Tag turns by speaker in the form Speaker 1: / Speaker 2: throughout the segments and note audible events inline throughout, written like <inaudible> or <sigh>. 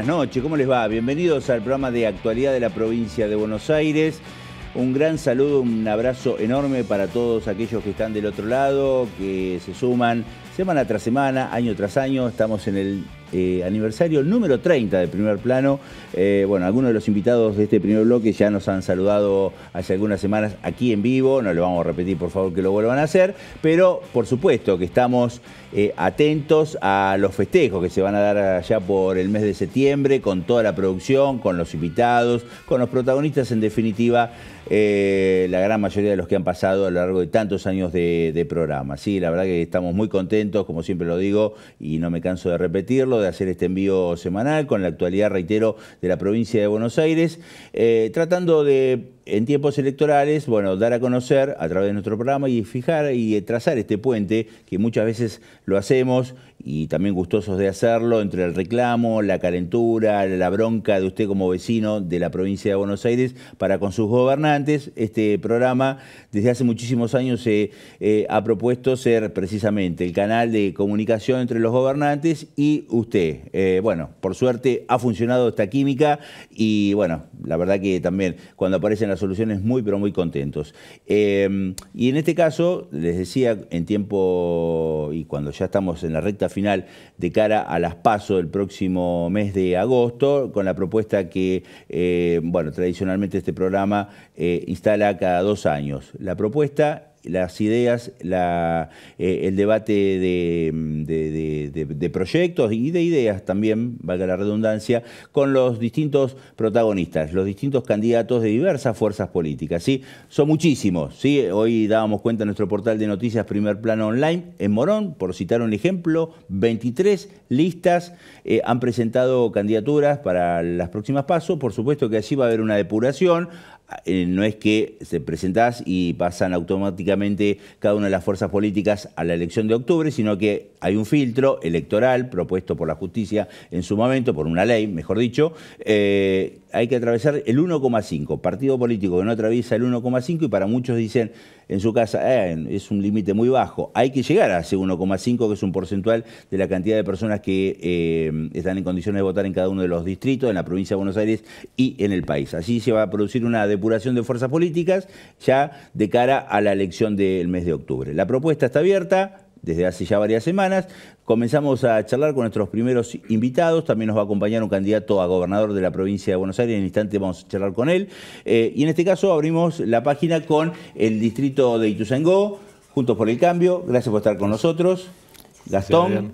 Speaker 1: buenas noches, ¿cómo les va? Bienvenidos al programa de actualidad de la provincia de Buenos Aires. Un gran saludo, un abrazo enorme para todos aquellos que están del otro lado, que se suman Semana tras semana, año tras año, estamos en el eh, aniversario número 30 de Primer Plano. Eh, bueno, algunos de los invitados de este primer bloque ya nos han saludado hace algunas semanas aquí en vivo, no lo vamos a repetir por favor que lo vuelvan a hacer, pero por supuesto que estamos eh, atentos a los festejos que se van a dar allá por el mes de septiembre, con toda la producción, con los invitados, con los protagonistas en definitiva. la gran mayoría de los que han pasado a lo largo de tantos años de, de programa. Sí, la verdad que estamos muy contentos como siempre lo digo y no me canso de repetirlo, de hacer este envío semanal con la actualidad, reitero, de la provincia de Buenos Aires, eh, tratando de en tiempos electorales, bueno, dar a conocer a través de nuestro programa y fijar y trazar este puente que muchas veces lo hacemos y también gustosos de hacerlo, entre el reclamo, la calentura, la bronca de usted como vecino de la provincia de Buenos Aires para con sus gobernantes. Este programa desde hace muchísimos años se eh, ha propuesto ser precisamente el canal de comunicación entre los gobernantes y usted. Eh, bueno, por suerte ha funcionado esta química y bueno, la verdad que también cuando aparecen las soluciones muy pero muy contentos. Eh, y en este caso, les decía, en tiempo y cuando ya estamos en la recta final de cara a las PASO del próximo mes de agosto, con la propuesta que, eh, bueno, tradicionalmente este programa eh, instala cada dos años. La propuesta las ideas, la, eh, el debate mm, de, proyectos y de ideas también, valga la redundancia, con los distintos protagonistas, los distintos candidatos de diversas fuerzas políticas. ¿sí? Son muchísimos. ¿sí? Hoy dábamos cuenta en nuestro portal de noticias Primer Plano Online, en Morón, por citar un ejemplo, 23 listas eh, han presentado candidaturas para las próximas pasos. Por supuesto que allí va a haber una depuración. Eh, no es que se presentás y pasan automáticamente cada una de las fuerzas políticas a la elección de octubre, sino que hay un filtro electoral propuesto por la justicia en su momento, por una ley, mejor dicho, eh, hay que atravesar el 1,5. Partido político que no atraviesa el 1,5 y para muchos dicen en su casa eh, es un límite muy bajo. Hay que llegar a ese 1,5 que es un porcentual de la cantidad de personas que eh, están en condiciones de votar en cada uno de los distritos, en la provincia de Buenos Aires y en el país. Así se va a producir una depuración de fuerzas políticas ya de cara a la elección del mes de octubre. La propuesta está abierta, desde hace ya varias semanas. Comenzamos a charlar con nuestros primeros invitados. También nos va a acompañar un candidato a gobernador de la provincia de Buenos Aires. En un instante vamos a charlar con él. Eh, y en este caso abrimos la página con el distrito de Ituzaingó, Juntos por el Cambio. Gracias por estar con nosotros. Gastón.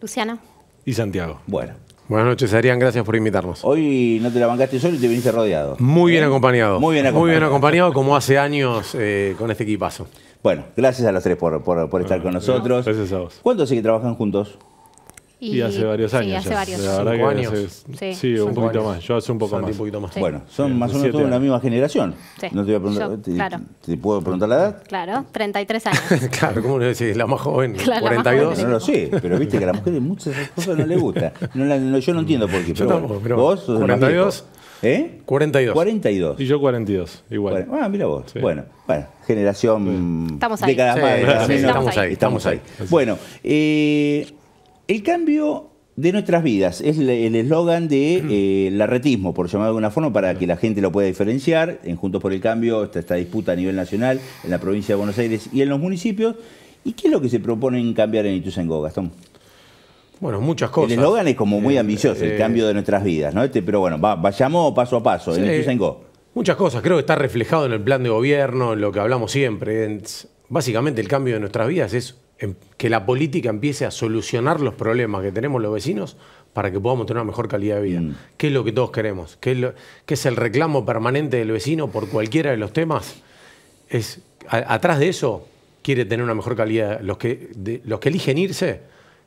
Speaker 1: Luciana. Y Santiago.
Speaker 2: Bueno, Buenas noches, Adrián. Gracias por invitarnos.
Speaker 1: Hoy no te la bancaste solo y te viniste rodeado.
Speaker 2: Muy bien, acompañado. Muy bien acompañado. Muy bien acompañado, como hace años eh, con este equipazo. Bueno, gracias a
Speaker 1: los tres por, estar con nosotros. Gracias a vos. ¿Cuánto sí que trabajan juntos? Y, hace varios años. Sí, hace varios cinco años. sí, un poquito más. Yo hace un poco más. Un poquito más. Bueno, son más o menos todos de la misma generación. No te voy a preguntar. Yo, claro. te, puedo preguntar la edad?
Speaker 3: Claro, 33 años.
Speaker 1: <laughs> claro, ¿cómo le decís? La más joven, 42. <laughs> Más no lo sé, pero viste que a la mujer de muchas cosas no le gusta. No yo no entiendo por qué. Pero, yo ¿Vos? 42. ¿Eh? 42. 42. Y yo 42, igual. Bueno, ah, mira vos. Bueno, bueno, generación. Estamos ahí. Estamos ahí. Bueno, eh, el cambio de nuestras vidas es el eslogan de eh, arretismo, por llamarlo de alguna forma, para que la gente lo pueda diferenciar. En Juntos por el Cambio, está esta disputa a nivel nacional, en la provincia de Buenos Aires y en los municipios. ¿Y qué es lo que se proponen cambiar en Ituzaingó, Gastón?
Speaker 2: Bueno, muchas cosas. El eslogan es como muy eh, ambicioso, el eh, cambio
Speaker 1: de nuestras vidas, ¿no? Este, pero bueno, vayamos paso a paso,
Speaker 2: Muchas cosas, creo que está reflejado en el plan de gobierno, en lo que hablamos siempre. básicamente el cambio de nuestras vidas es que la política empiece a solucionar los problemas que tenemos los vecinos para que podamos tener una mejor calidad de vida. Mm. ¿Qué es lo que todos queremos? ¿Qué es, el reclamo permanente del vecino por cualquiera de los temas? Es, atrás de eso quiere tener una mejor calidad. Los que, los que eligen irse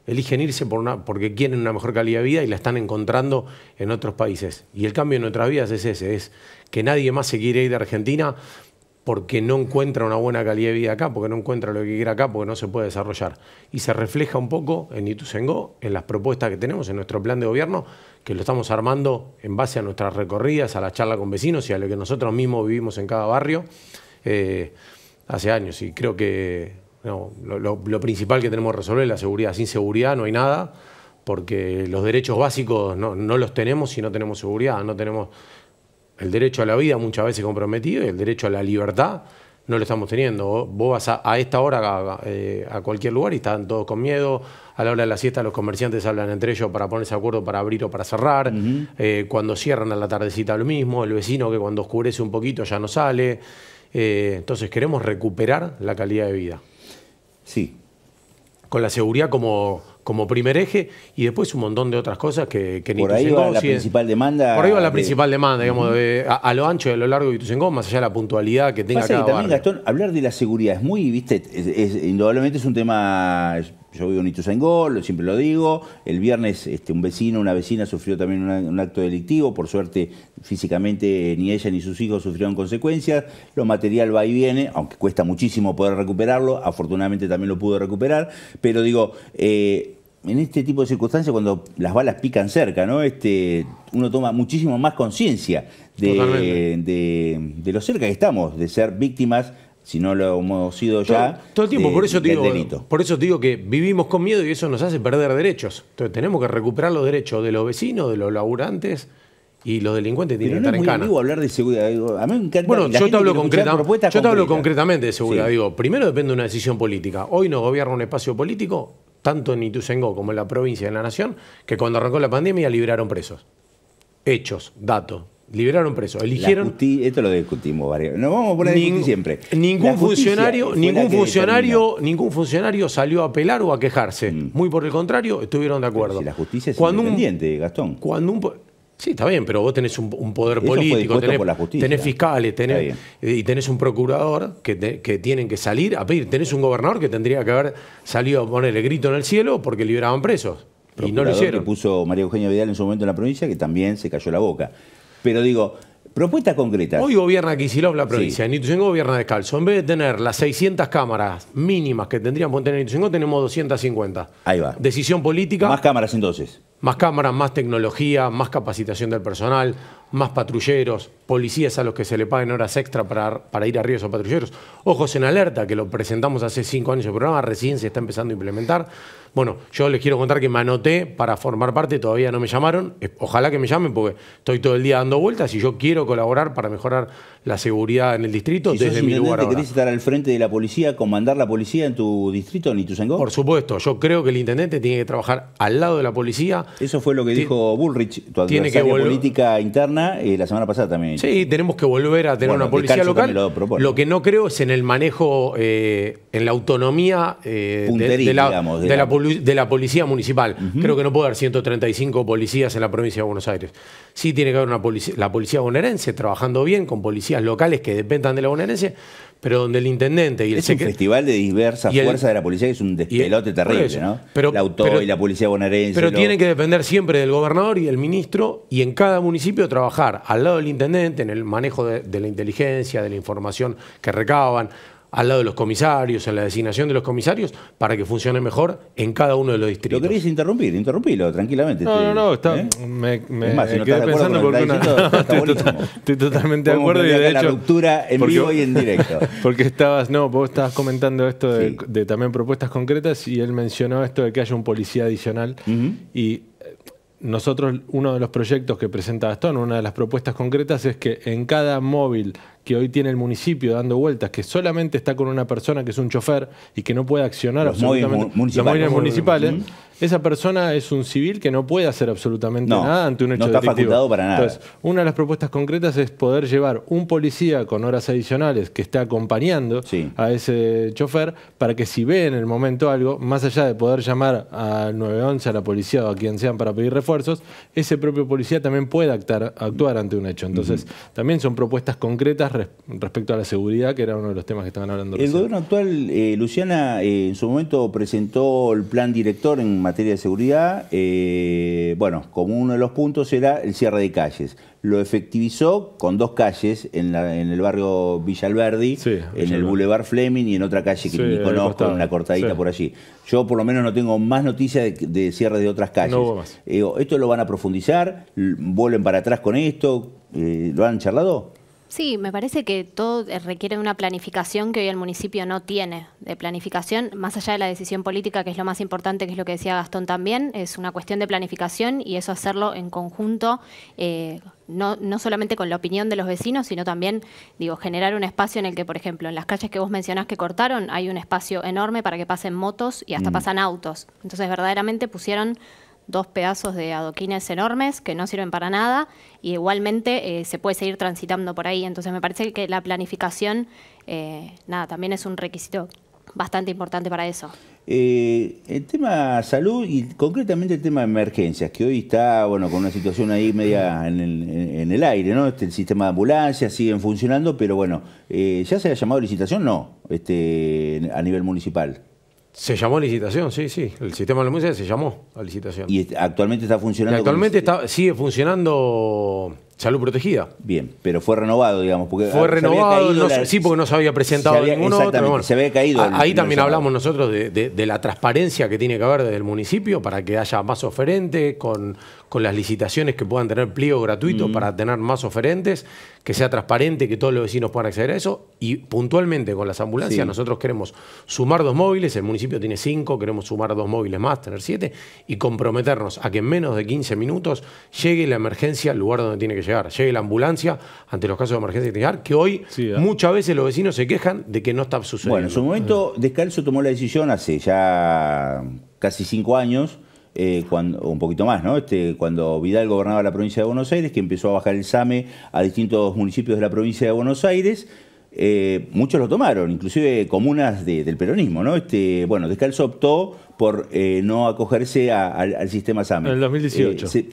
Speaker 2: eligen irse por una, porque quieren una mejor calidad de vida y la están encontrando en otros países. Y el cambio en nuestras vidas es ese, es que nadie más se quiere ir de Argentina porque no encuentra una buena calidad de vida acá, porque no encuentra lo que quiere acá, porque no se puede desarrollar. Y se refleja un poco en Ituzaingó, en las propuestas que tenemos, en nuestro plan de gobierno, que lo estamos armando en base a nuestras recorridas, a la charla con vecinos y a lo que nosotros mismos vivimos en cada barrio eh, hace años. Y creo que lo, principal que tenemos que resolver es la seguridad. Sin seguridad no hay nada, porque los derechos básicos no, los tenemos si no tenemos seguridad. No tenemos el derecho a la vida muchas veces comprometido y el derecho a la libertad no lo estamos teniendo. Vos vas a, esta hora eh, a, cualquier lugar y están todos con miedo. A la hora de la siesta los comerciantes hablan entre ellos para ponerse de acuerdo para abrir o para cerrar. Eh, cuando cierran a la tardecita lo mismo. El vecino que cuando oscurece un poquito ya no sale. Eh, entonces queremos recuperar la calidad de vida. Sí. Con la seguridad como, como primer eje y después un montón de otras cosas que, que Por ahí va la principal
Speaker 1: demanda. Por ahí va la principal
Speaker 2: demanda, digamos, a, lo ancho y a lo largo de Ituzaingó, más allá de la puntualidad que tenga Pasa que también,
Speaker 1: Gastón, hablar de la seguridad es muy, viste, indudablemente es un tema yo vivo en siempre lo digo. El viernes este, un vecino, una vecina sufrió también un acto delictivo. Por suerte, físicamente ni ella ni sus hijos sufrieron consecuencias. Lo material va y viene, aunque cuesta muchísimo poder recuperarlo. Afortunadamente también lo pudo recuperar. Pero digo, eh, en este tipo de circunstancias, cuando las balas pican cerca, ¿no? Este, uno toma muchísimo más conciencia de, de lo cerca que estamos de ser víctimas si no lo hemos sido ya. Todo, el tiempo, por, eso te digo, delito.
Speaker 2: por eso digo que vivimos con miedo y eso nos hace perder derechos. Entonces tenemos que recuperar los derechos de los vecinos, de los laburantes y los delincuentes tienen que estar es muy en hablar de seguridad. A mí me encanta bueno, yo te, hablo yo te hablo concretamente de seguridad. Digo, primero depende de una decisión política. Hoy no gobierna un espacio político, tanto en Ituzaingó como en la provincia y en la nación, que cuando arrancó la pandemia liberaron presos. Hechos, datos, Liberaron presos, Eligieron.
Speaker 1: esto lo discutimos varios. no vamos a poner siempre. Ningún funcionario, ningún funcionario,
Speaker 2: ningún funcionario salió a apelar o a quejarse. Mm. Muy por el contrario, estuvieron de acuerdo. Si la justicia es cuando independiente, Gastón. Cuando un, sí, está bien, pero vos tenés un, poder político, tenés, fiscales, tenés, y tenés un procurador que, tienen que salir a pedir. Tenés un gobernador que tendría que haber salido a poner el grito en el cielo porque liberaban presos. Y no lo hicieron. Que
Speaker 1: puso María Eugenia Vidal en su momento en la provincia, que también se cayó la boca. Pero digo, propuesta concreta. Hoy
Speaker 2: gobierna Kisilov la provincia, en Ituzaingó gobierna descalzo. En vez de tener las 600 cámaras mínimas que tendríamos que tener en tenemos 250.
Speaker 1: Ahí va. Decisión política. Más cámaras entonces.
Speaker 2: Más cámaras, más tecnología, más capacitación del personal, más patrulleros, policías a los que se le paguen horas extra para, para ir arriba esos patrulleros. Ojos en alerta, que lo presentamos hace cinco años el programa, recién se está empezando a implementar. Bueno, yo les quiero contar que me anoté para formar parte, todavía no me llamaron. Ojalá que me llamen porque estoy todo el día dando vueltas y yo quiero colaborar para mejorar la seguridad en el distrito desde mi lugar. Ahora. ¿Querés
Speaker 1: estar al frente de la policía, comandar la policía en
Speaker 2: tu distrito, en Por supuesto, yo creo que el intendente tiene que trabajar al lado de la policía. Eso fue lo que dijo Bullrich, tu tiene política
Speaker 1: interna y la semana pasada también. Sí, tenemos que
Speaker 2: volver a tener una policía local. Lo, que no creo es en el manejo, eh, en la autonomía eh, de, la, policía municipal. Creo que no puede haber 135 policías en la provincia de Buenos Aires. Sí tiene que haber una la policía bonaerense trabajando bien con policías locales que dependan de la bonaerense, pero donde el intendente y el Es un festival
Speaker 1: de diversas fuerza de la policía que es un despelote terrible, ¿no? Pero, la y la policía bonaerense. Pero tienen
Speaker 2: que depender siempre del gobernador y del ministro y en cada municipio trabajar al lado del intendente en el manejo de, de la inteligencia, de la información que recaban al lado de los comisarios, en la designación de los comisarios, para que funcione mejor en cada uno de los distritos. Lo queréis interrumpir, interrumpilo tranquilamente. No, no, no, está, ¿eh? me, quedé pensando porque una... <laughs> estoy, totalmente de
Speaker 4: acuerdo y de hecho... La ruptura en vivo y en directo. <laughs> Porque estabas, no, vos estabas comentando esto de, también propuestas concretas y él mencionó esto de que haya un policía adicional y eh, nosotros, uno de los proyectos que presentaba Gastón, una de las propuestas concretas es que en cada móvil que hoy tiene el municipio dando vueltas, que solamente está con una persona que es un chofer y que no puede accionar absolutamente los móviles municipales, mm. esa persona es un civil que no puede hacer absolutamente nada ante un hecho no está Entonces, una de las propuestas concretas es poder llevar un policía con horas adicionales que está acompañando a ese chofer para que si ve en el momento algo, más allá de poder llamar al 911, a la policía o a quien sea para pedir refuerzos, ese propio policía también puede actuar, ante un hecho. Entonces, también son propuestas concretas respecto a la seguridad, que era uno de los temas que estaban hablando. El
Speaker 1: gobierno actual, eh, Luciana, eh, en su momento presentó el plan director en materia de seguridad. Eh, bueno, como uno de los puntos era el cierre de calles. Lo efectivizó con dos calles en, el barrio Villalverdi, en el Boulevard Fleming y en otra calle que ni conozco, en la cortadita por allí. Yo por lo menos no tengo más noticias de, de cierre de otras calles. No esto lo van a profundizar, vuelven para atrás con esto, ¿lo han charlado?
Speaker 3: Sí, me parece que todo eh, requiere una planificación que hoy el municipio no tiene. De planificación, más allá de la decisión política, que es lo más importante, que es lo que decía Gastón también, es una cuestión de planificación y eso hacerlo en conjunto. Eh, no, solamente con la opinión de los vecinos, sino también, digo, generar un espacio en el que, por ejemplo, en las calles que vos mencionás que cortaron, hay un espacio enorme para que pasen motos y hasta mm. pasan autos. Entonces, verdaderamente pusieron dos pedazos de adoquines enormes que no sirven para nada y igualmente eh, se puede seguir transitando por ahí. Entonces me parece que la planificación, eh, nada, también es un requisito bastante importante para eso.
Speaker 1: Eh, el tema salud y concretamente el tema de emergencias, que hoy está bueno con una situación ahí media en el, en el aire, ¿no? Este, el sistema de ambulancias siguen funcionando, pero bueno, ¿ya se ha llamado licitación? No, este, a nivel municipal.
Speaker 2: Se llamó licitación, sí, sí. El sistema de la música se llamó a licitación.
Speaker 1: ¿Y actualmente está
Speaker 2: funcionando? actualmente está, sigue funcionando Salud Protegida.
Speaker 1: Bien, pero fue renovado,
Speaker 2: digamos. Porque fue renovado, sí, porque no se había presentado se ninguno se había caído. ahí también hablamos nosotros de, la transparencia que tiene que haber desde el municipio para que haya más oferentes, con, las licitaciones que puedan tener pliego gratuito mm. para tener más oferentes, que sea transparente, que todos los vecinos puedan acceder a eso. Y puntualmente con las ambulancias, nosotros queremos sumar dos móviles, el municipio tiene cinco, queremos sumar dos móviles más, tener siete, y comprometernos a que en menos de 15 minutos llegue la emergencia al lugar donde tiene que llegar, llegue la ambulancia ante los casos de emergencia que llegar, que hoy ¿eh? muchas veces los vecinos se quejan de que no está sucediendo. Bueno, en su momento Descalzo tomó
Speaker 1: la decisión hace ya casi cinco años eh, un poquito más, ¿no? Este, cuando Vidal gobernaba la provincia de Buenos Aires, que empezó a bajar el SAME a distintos municipios de la provincia de Buenos Aires. Eh, muchos lo tomaron, inclusive comunas del peronismo, ¿no? Este, bueno, Descalzo optó por eh, no acogerse al sistema SAME. En el 2018. Eh,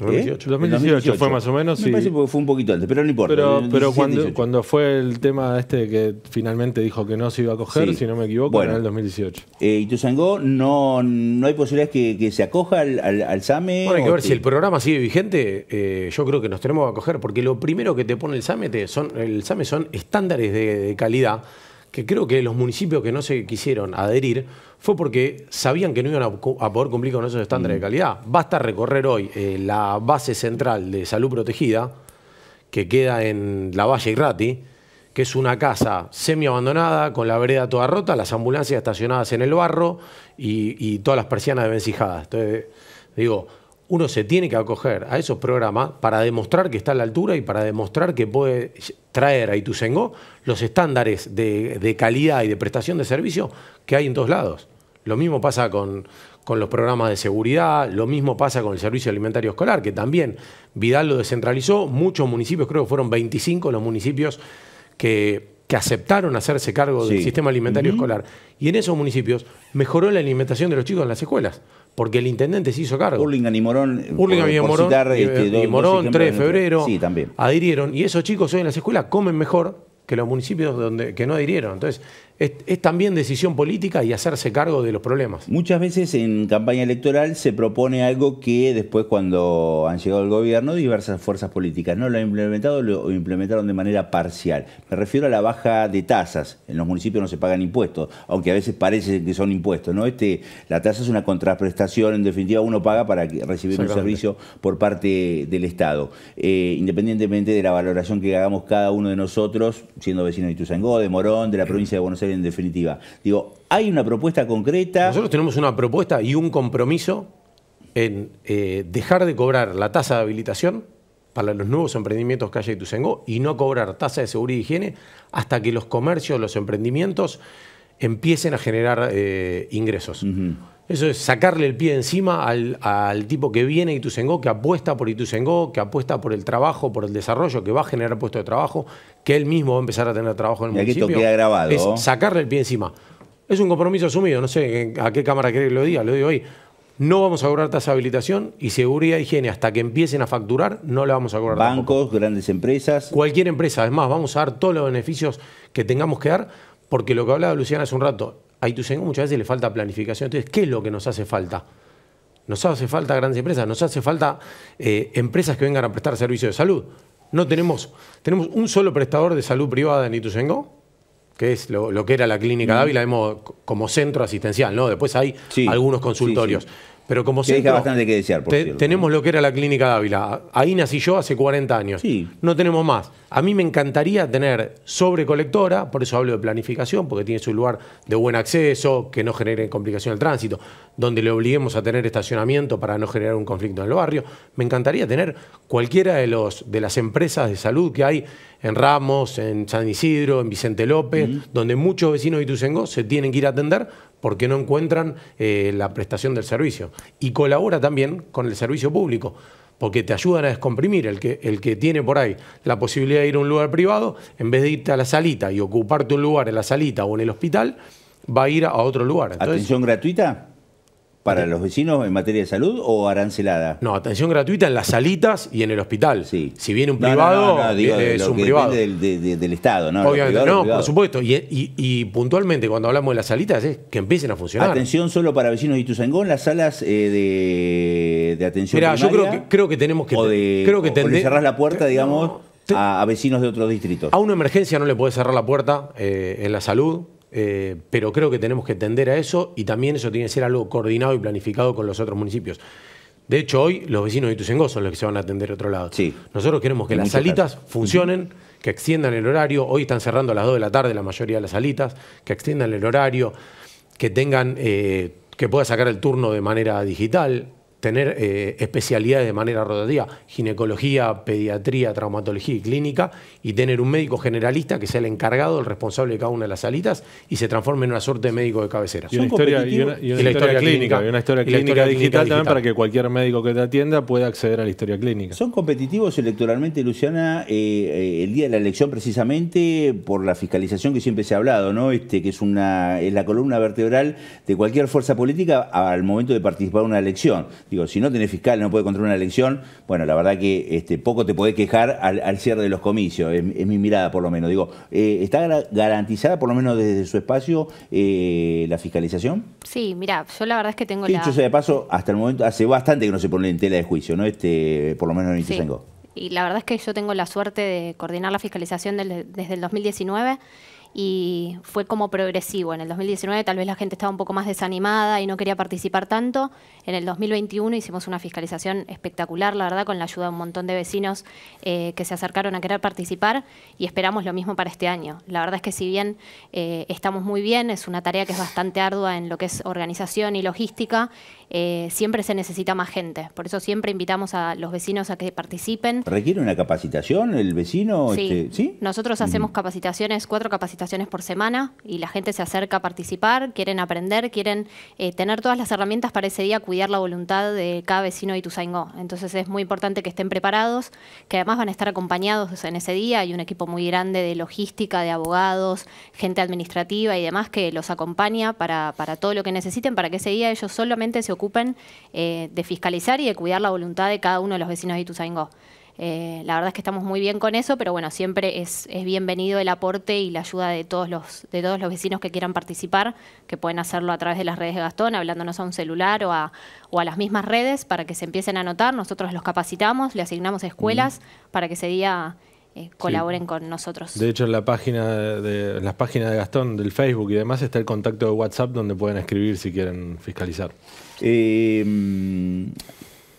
Speaker 1: 2018. ¿eh? fue más o menos. fue un poquito antes, pero no importa. Pero, cuando,
Speaker 4: fue el tema este que finalmente dijo que no se iba a acoger, si no me equivoco, era en el 2018.
Speaker 1: Eh, y tú, no, no hay posibilidades que, se acoja al, SAME. Bueno, hay que ver, si el
Speaker 2: programa sigue vigente, yo creo que nos tenemos que acoger, porque lo primero que te pone el SAME, son, el SAME son estándares de calidad que creo que los municipios que no se quisieron adherir fue porque sabían que no iban a, poder cumplir con esos estándares de mm. calidad. Basta recorrer hoy eh, la base central de salud protegida, que queda en la Valle Irrati, que es una casa semi-abandonada, con la vereda toda rota, las ambulancias estacionadas en el barro y, todas las persianas desvencijadas. Entonces, digo, uno se tiene que acoger a esos programas para demostrar que está a la altura y para demostrar que puede traer a Ituzengó los estándares de, de calidad y de prestación de servicio que hay en todos lados. Lo mismo pasa con, con los programas de seguridad, lo mismo pasa con el servicio alimentario escolar, que también Vidal lo descentralizó, muchos municipios, creo que fueron 25 los municipios que, que aceptaron hacerse cargo del sistema alimentario escolar. Y en esos municipios mejoró la alimentación de los chicos en las escuelas, porque el intendente se hizo cargo. Hurlingham y Morón, 3 eh, este, de este febrero, sí, también. adhirieron, y esos chicos hoy en las escuelas comen mejor que los municipios donde, que no adhirieron. Entonces, es, también decisión política y hacerse cargo de los problemas.
Speaker 1: Muchas veces en campaña electoral se propone algo que después cuando han llegado al gobierno diversas fuerzas políticas no lo han implementado, lo implementaron de manera parcial. Me refiero a la baja de tasas. En los municipios no se pagan impuestos, aunque a veces parece que son impuestos. ¿no? Este, la tasa es una contraprestación, en definitiva uno paga para recibir un servicio por parte del Estado. Eh, independientemente de la valoración que hagamos cada uno de nosotros, siendo vecino de Ituzangó, de Morón, de la provincia de Buenos Aires, en definitiva. Digo, ¿hay una propuesta
Speaker 2: concreta? Nosotros tenemos una propuesta y un compromiso en eh, dejar de cobrar la tasa de habilitación para los nuevos emprendimientos Calle Ituzaingó y no cobrar tasa de seguridad y higiene hasta que los comercios, los emprendimientos empiecen a generar eh, ingresos. Eso es sacarle el pie encima al, tipo que viene a Ituzengó, que apuesta por Ituzengó, que apuesta por el trabajo, por el desarrollo, que va a generar puestos de trabajo, que él mismo va a empezar a tener trabajo en el y aquí municipio. Queda grabado. Es sacarle el pie encima. Es un compromiso asumido, no sé a qué cámara queréis que lo diga, lo digo hoy. No vamos a cobrar tasa de habilitación y seguridad y higiene hasta que empiecen a facturar, no la vamos a cobrar.
Speaker 1: Bancos, grandes empresas.
Speaker 2: Cualquier empresa, además vamos a dar todos los beneficios que tengamos que dar, porque lo que hablaba Luciana hace un rato, a muchas veces le falta planificación. Entonces, ¿qué es lo que nos hace falta? Nos hace falta grandes empresas, nos hace falta eh, empresas que vengan a prestar servicios de salud. No tenemos, tenemos un solo prestador de salud privada en Ituzaingó, que es lo, que era la clínica mm. Dávila, vemos como centro asistencial, ¿no? Después hay algunos consultorios. Pero como siempre bastante que Tenemos lo que era la Clínica Ávila, Ahí nací yo hace 40 años. No tenemos más. A mí me encantaría tener sobrecolectora, por eso hablo de planificación, porque tiene su lugar de buen acceso, que no genere complicación al tránsito, donde le obliguemos a tener estacionamiento para no generar un conflicto en el barrio. Me encantaría tener cualquiera de, los, de las empresas de salud que hay en Ramos, en San Isidro, en Vicente López, donde muchos vecinos de Ituzengó se tienen que ir a atender porque no encuentran eh, la prestación del servicio. Y colabora también con el servicio público, porque te ayudan a descomprimir el que, el que tiene por ahí la posibilidad de ir a un lugar privado, en vez de irte a la salita y ocuparte un lugar en la salita o en el hospital, va a ir a otro lugar. ¿Atención gratuita? ¿Para los vecinos en materia de salud o arancelada? No, atención gratuita en las salitas y en el hospital. Si viene un privado, Del,
Speaker 1: Estado, ¿no? Obviamente, no, por
Speaker 2: supuesto. Y, puntualmente, cuando hablamos de las salitas, es que empiecen a funcionar. Atención
Speaker 1: solo para vecinos de Ituzangón, las salas eh, de, de, atención Mira, yo creo que,
Speaker 2: creo que tenemos que... O creo que cerrás la puerta, eh, digamos,
Speaker 1: a, vecinos de otros distritos. A una
Speaker 2: emergencia no le puede cerrar la puerta eh, en la salud eh, pero creo que tenemos que tender a eso y también eso tiene que ser algo coordinado y planificado con los otros municipios. De hecho, hoy los vecinos de Tucumán son los que se van a atender a otro lado. Nosotros queremos que las salitas funcionen, que extiendan el horario. Hoy están cerrando a las 2 de la tarde la mayoría de las salitas, que extiendan el horario, que tengan, eh, que pueda sacar el turno de manera digital tener eh, especialidades de manera rotativa, ginecología, pediatría, traumatología y clínica, y tener un médico generalista que sea el encargado, el responsable de cada una de las salitas, y se transforme en una suerte de médico de cabecera. Y una, historia, clínica, una historia clínica, digital, también para
Speaker 4: que cualquier médico que te atienda pueda acceder
Speaker 1: a la historia clínica. ¿Son competitivos electoralmente, Luciana, eh, eh, el día de la elección precisamente por la fiscalización que siempre se ha hablado, ¿no? Este, que es, una, es la columna vertebral de cualquier fuerza política al momento de participar en una elección? Digo, si no tenés fiscal, no puede controlar una elección, bueno, la verdad que este, poco te podés quejar al, cierre de los comicios, es, mi mirada por lo menos. Digo, eh, ¿está garantizada por lo menos desde su espacio eh, la fiscalización?
Speaker 3: Sí, mira, yo la verdad es que tengo Dicho la... sea
Speaker 1: de paso, hasta el momento, hace bastante que no se pone en tela de juicio, ¿no? Este, por lo menos en tengo
Speaker 3: Sí. Y la verdad es que yo tengo la suerte de coordinar la fiscalización desde el 2019 y fue como progresivo. En el 2019 tal vez la gente estaba un poco más desanimada y no quería participar tanto. En el 2021 hicimos una fiscalización espectacular, la verdad, con la ayuda de un montón de vecinos eh, que se acercaron a querer participar y esperamos lo mismo para este año. La verdad es que si bien eh, estamos muy bien, es una tarea que es bastante ardua en lo que es organización y logística, eh, siempre se necesita más gente. Por eso siempre invitamos a los vecinos a que participen.
Speaker 1: ¿Requiere una capacitación el vecino? ¿sí? Este,
Speaker 3: nosotros hacemos capacitaciones, cuatro capacitaciones por semana y la gente se acerca a participar, quieren aprender, quieren eh, tener todas las herramientas para ese día cuidar la voluntad de cada vecino de Ituzaingó. Entonces es muy importante que estén preparados, que además van a estar acompañados en ese día. Hay un equipo muy grande de logística, de abogados, gente administrativa y demás que los acompaña para, todo lo que necesiten, para que ese día ellos solamente se ocupen eh, de fiscalizar y de cuidar la voluntad de cada uno de los vecinos de Ituzaingó. Eh, la verdad es que estamos muy bien con eso, pero bueno, siempre es, bienvenido el aporte y la ayuda de todos, los, de todos los vecinos que quieran participar, que pueden hacerlo a través de las redes de Gastón, hablándonos a un celular o a, las mismas redes para que se empiecen a anotar. Nosotros los capacitamos, le asignamos escuelas para que ese día eh, colaboren con nosotros. De
Speaker 2: hecho, en
Speaker 4: la página de, las páginas de Gastón, del Facebook y demás, está el contacto de WhatsApp donde pueden escribir si quieren fiscalizar. Eh,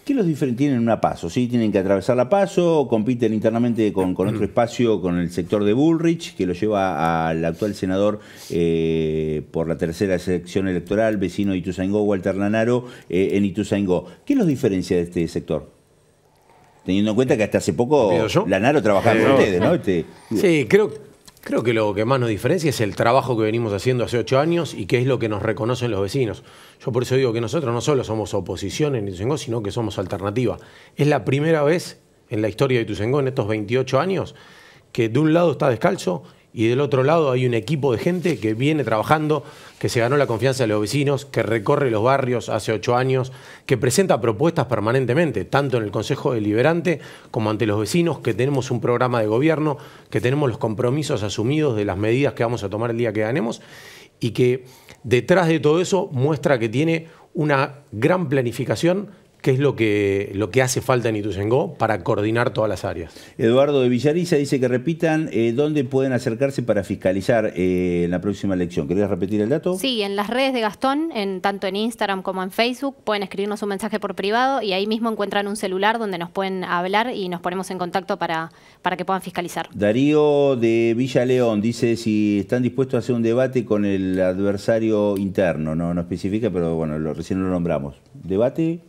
Speaker 4: ¿Qué los diferencia? Tienen una
Speaker 1: paso, ¿sí? Tienen que atravesar la paso, compiten internamente con, otro <clears throat> espacio, con el sector de Bullrich, que lo lleva al actual senador eh, por la tercera sección electoral, vecino de Ituzaingó, Walter Lanaro, eh, en Ituzaingó. ¿Qué los diferencia de este sector? Teniendo en cuenta que hasta hace poco Lanaro trabajaba con ustedes, ¿no? Este, sí,
Speaker 2: creo, Creo que lo que más nos diferencia es el trabajo que venimos haciendo hace ocho años y qué es lo que nos reconocen los vecinos. Yo por eso digo que nosotros no solo somos oposición en Ituzaingó, sino que somos alternativa. Es la primera vez en la historia de Ituzaingó, en estos 28 años, que de un lado está descalzo y del otro lado hay un equipo de gente que viene trabajando, que se ganó la confianza de los vecinos, que recorre los barrios hace ocho años, que presenta propuestas permanentemente, tanto en el Consejo Deliberante como ante los vecinos, que tenemos un programa de gobierno, que tenemos los compromisos asumidos de las medidas que vamos a tomar el día que ganemos y que detrás de todo eso muestra que tiene una gran planificación ¿Qué es lo que, lo que hace falta en Ituyengó para coordinar todas las áreas?
Speaker 1: Eduardo de Villariza dice que repitan eh, dónde pueden acercarse para fiscalizar eh, en la próxima elección. ¿Querés repetir el dato?
Speaker 3: Sí, en las redes de Gastón, en, tanto en Instagram como en Facebook, pueden escribirnos un mensaje por privado y ahí mismo encuentran un celular donde nos pueden hablar y nos ponemos en contacto para, para que puedan fiscalizar.
Speaker 1: Darío de Villa León dice si están dispuestos a hacer un debate con el adversario interno. No, no especifica, pero bueno, lo, recién lo nombramos. ¿Debate?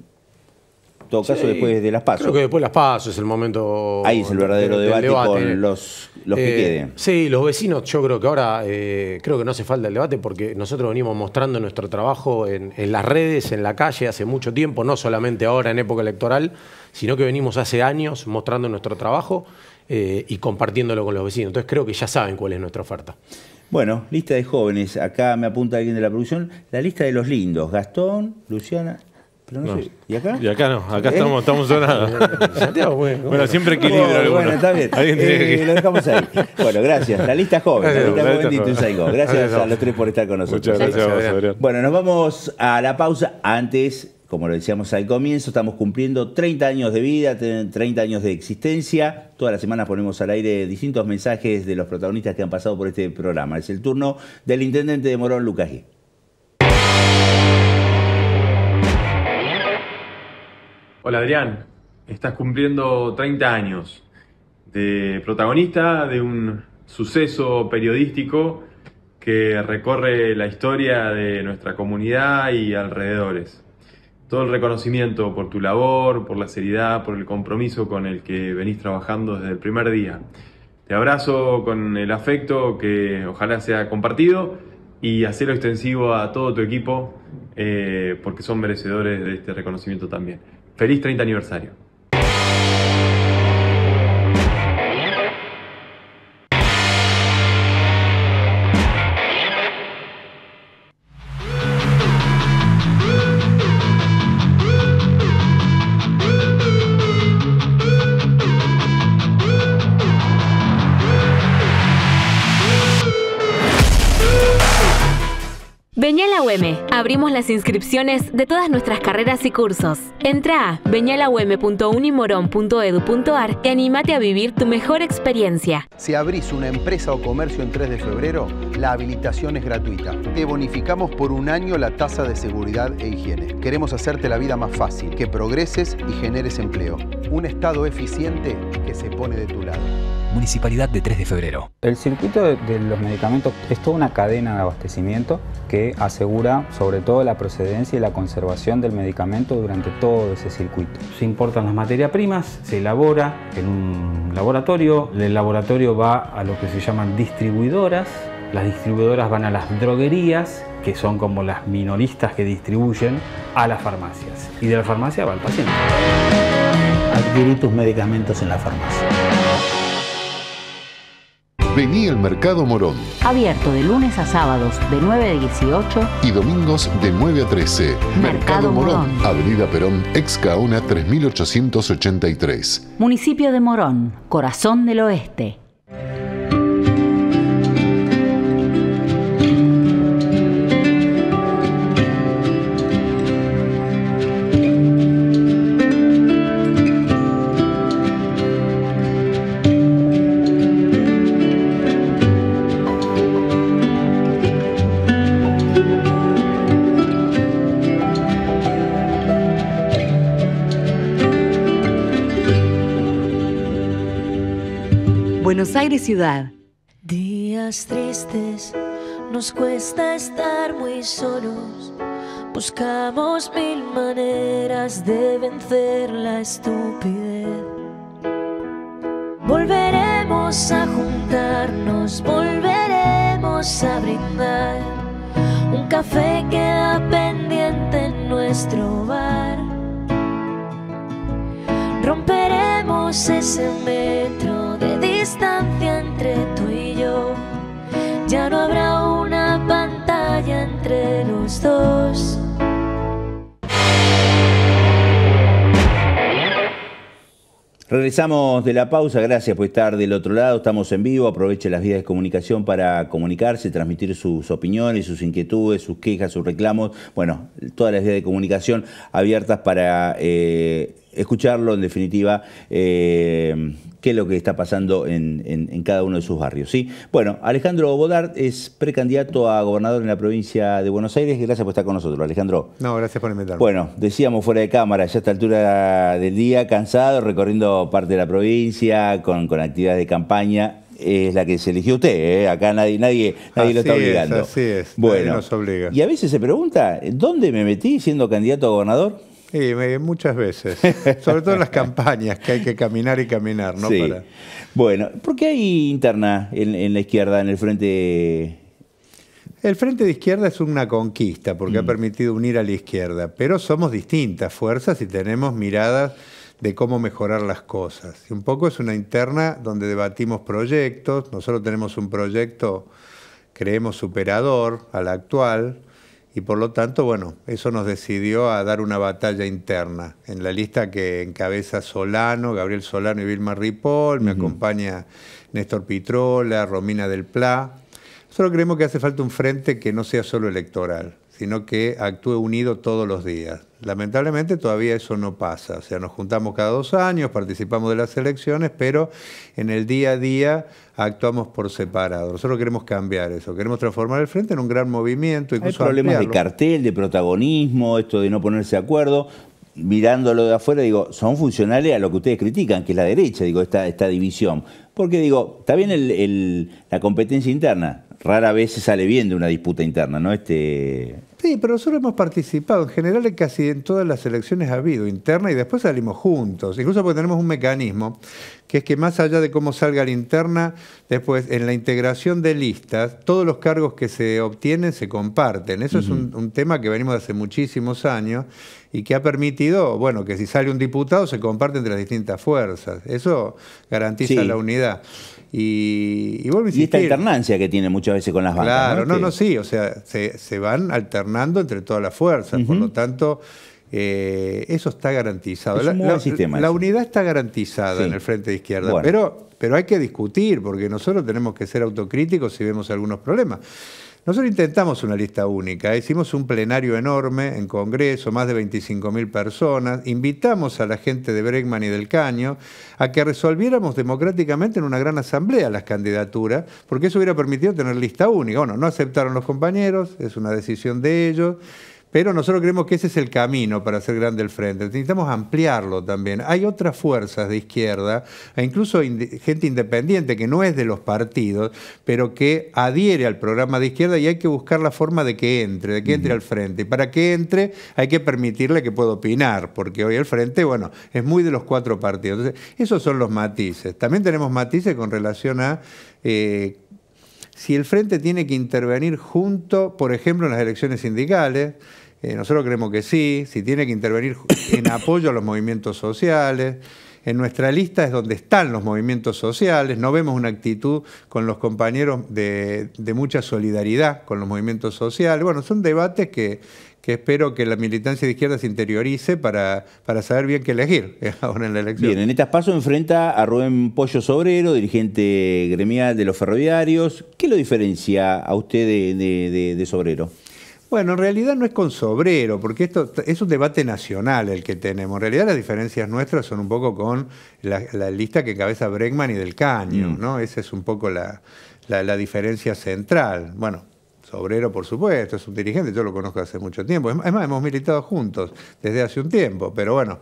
Speaker 1: todo caso después de las pasos. Creo que
Speaker 2: después las pasos es el momento. Ahí es el verdadero debate, con los, los que eh, queden. Sí, los vecinos, yo creo que ahora eh, creo que no hace falta el debate porque nosotros venimos mostrando nuestro trabajo en, las redes, en la calle, hace mucho tiempo, no solamente ahora en época electoral, sino que venimos hace años mostrando nuestro trabajo eh, y compartiéndolo con los vecinos. Entonces creo que ya saben cuál es nuestra oferta.
Speaker 1: Bueno, lista de jóvenes. Acá me apunta alguien de la producción. La lista de los lindos. Gastón, Luciana. ¿Y acá? Y acá no, acá estamos, estamos sonados.
Speaker 4: <laughs> Santiago, bueno, bueno, siempre equilibrio. bueno, está bien. Eh, lo dejamos ahí. Bueno, gracias.
Speaker 1: La lista joven, la lista joven Gracias a los tres por estar con nosotros. Muchas gracias, gracias. Bueno, nos vamos a la pausa. Antes, como lo decíamos al comienzo, estamos cumpliendo 30 años de vida, 30 años de existencia. Todas las semanas ponemos al aire distintos mensajes de los protagonistas que han pasado por este programa. Es el turno del intendente de Morón, Lucas G.
Speaker 4: Hola Adrián, estás cumpliendo 30 años de protagonista de un suceso periodístico que recorre la historia de nuestra comunidad y alrededores. Todo el reconocimiento por tu labor, por la seriedad, por el compromiso con el que venís trabajando desde el primer día. Te abrazo con el afecto que ojalá sea compartido y hacerlo extensivo a todo tu equipo eh, porque son merecedores de este reconocimiento también. Feliz 30 aniversario.
Speaker 3: venía la abrimos las inscripciones de todas nuestras carreras y cursos. Entra a beñalaum.unimoron.edu.ar y animate a vivir tu mejor experiencia.
Speaker 5: Si abrís una empresa o
Speaker 2: comercio en 3 de febrero, la habilitación es gratuita. Te bonificamos por un año la tasa de seguridad e higiene. Queremos hacerte la vida más fácil, que progreses y generes empleo. Un Estado eficiente que se pone de tu lado. Municipalidad de 3 de Febrero.
Speaker 1: El circuito de los medicamentos es toda una cadena de abastecimiento que asegura sobre todo la procedencia y la conservación del medicamento durante todo ese circuito. Se importan las materias
Speaker 4: primas, se elabora en un laboratorio, el laboratorio va a lo que se llaman distribuidoras, las distribuidoras van a las droguerías, que son como las minoristas que distribuyen, a las farmacias y de la farmacia va al paciente. Adquirir tus medicamentos en la farmacia. Vení al Mercado Morón.
Speaker 6: Abierto de lunes a sábados de 9 a 18
Speaker 4: y domingos de 9 a 13. Mercado, Morón. Avenida Perón, Caona 3883.
Speaker 6: Municipio de Morón, corazón del oeste. Buenos Aires Ciudad.
Speaker 3: Días tristes, nos cuesta estar muy solos. Buscamos mil maneras de vencer la estupidez. Volveremos a juntarnos, volveremos a brindar. Un café queda pendiente en nuestro bar. Romperemos ese metro de distancia entre tú y yo. Ya no habrá una pantalla entre los dos.
Speaker 1: Regresamos de la pausa, gracias por estar del otro lado, estamos en vivo, aproveche las vías de comunicación para comunicarse, transmitir sus opiniones, sus inquietudes, sus quejas, sus reclamos, bueno, todas las vías de comunicación abiertas para... Eh, escucharlo, en definitiva, eh, qué es lo que está pasando en, cada uno de sus barrios. ¿sí? Bueno, Alejandro Bodart es precandidato a gobernador en la provincia de Buenos Aires. Gracias por estar con nosotros, Alejandro.
Speaker 5: No, gracias por invitarme. Bueno,
Speaker 1: decíamos fuera de cámara, ya a esta altura del día, cansado, recorriendo parte de la provincia, con, con actividades de campaña es la que se eligió usted, ¿eh? acá nadie, nadie, nadie lo está obligando. así
Speaker 5: es, bueno,
Speaker 1: Y a veces se pregunta, ¿dónde me metí siendo candidato a gobernador? Sí, muchas veces. <laughs> Sobre todo en las campañas,
Speaker 5: que hay que caminar y caminar, ¿no? Bueno, ¿por qué hay interna en, la izquierda, en el frente? El frente de izquierda es una conquista, porque ha mm. permitido unir a la izquierda, pero somos distintas fuerzas y tenemos miradas de cómo mejorar las cosas. un poco es una interna donde debatimos proyectos, nosotros tenemos un proyecto, creemos, superador al actual, y por lo tanto, bueno, eso nos decidió a dar una batalla interna. En la lista que encabeza Solano, Gabriel Solano y Vilma Ripoll, me acompaña Néstor Pitrola, Romina del Pla. Solo creemos que hace falta un frente que no sea solo electoral, sino que actúe unido todos los días. Lamentablemente todavía eso no pasa, o sea, nos juntamos cada dos años, participamos de las elecciones, pero en el día a día actuamos por separado. Nosotros queremos cambiar eso, queremos transformar el frente en un gran movimiento. Hay problemas de cartel, de
Speaker 1: protagonismo, esto de no ponerse de acuerdo, mirándolo de afuera, digo, son funcionales a lo que ustedes critican, que es la derecha, digo, esta, esta división. Porque digo, está bien la competencia interna, rara vez se sale bien de una disputa interna, ¿no? Este,
Speaker 5: Sí, pero nosotros hemos participado en general en casi en todas las elecciones ha habido, interna y después salimos juntos, incluso porque tenemos un mecanismo que es que más allá de cómo salga la interna, después en la integración de listas, todos los cargos que se obtienen se comparten. Eso es un, un tema que venimos de hace muchísimos años y que ha permitido, bueno, que si sale un diputado se comparte entre las distintas fuerzas. Eso garantiza la unidad. Y, y, esta
Speaker 1: alternancia que tiene
Speaker 5: muchas veces con las bancas. Claro, no, no, sí, o sea, se, van alternando entre todas las fuerzas, por lo tanto, eh, eso está garantizado. Es la, sistema, la unidad está garantizada en el frente de izquierda, pero, pero hay que discutir, porque nosotros tenemos que ser autocríticos si vemos algunos problemas. Nosotros intentamos una lista única, hicimos un plenario enorme en Congreso, más de 25.000 personas, invitamos a la gente de Bregman y del Caño a que resolviéramos democráticamente en una gran asamblea las candidaturas, porque eso hubiera permitido tener lista única. Bueno, no aceptaron los compañeros, es una decisión de ellos. Pero nosotros creemos que ese es el camino para hacer grande el frente. Necesitamos ampliarlo también. Hay otras fuerzas de izquierda, e incluso gente independiente que no es de los partidos, pero que adhiere al programa de izquierda y hay que buscar la forma de que entre, de que entre al frente. Y para que entre hay que permitirle que pueda opinar, porque hoy el frente, bueno, es muy de los cuatro partidos. Entonces, esos son los matices. También tenemos matices con relación a... Eh, si el frente tiene que intervenir junto, por ejemplo, en las elecciones sindicales, eh, nosotros creemos que sí, si tiene que intervenir en apoyo a los movimientos sociales. En nuestra lista es donde están los movimientos sociales, no vemos una actitud con los compañeros de, mucha solidaridad con los movimientos sociales. Bueno, son debates que, que espero que la militancia de izquierda se interiorice para, saber bien qué elegir eh, <laughs> ahora en la elección. Bien, en estas pasos enfrenta a Rubén Pollo Sobrero, dirigente gremial de los ferroviarios.
Speaker 1: ¿Qué lo diferencia a usted de Sobrero?
Speaker 5: Bueno, en realidad no es con sobrero, porque esto es un debate nacional el que tenemos. En realidad las diferencias nuestras son un poco con la, lista que cabeza Bregman y del Caño, mm. ¿no? Esa es un poco la, la, la, diferencia central. Bueno, sobrero, por supuesto, es un dirigente, yo lo conozco hace mucho tiempo. más, hemos militado juntos desde hace un tiempo, pero bueno.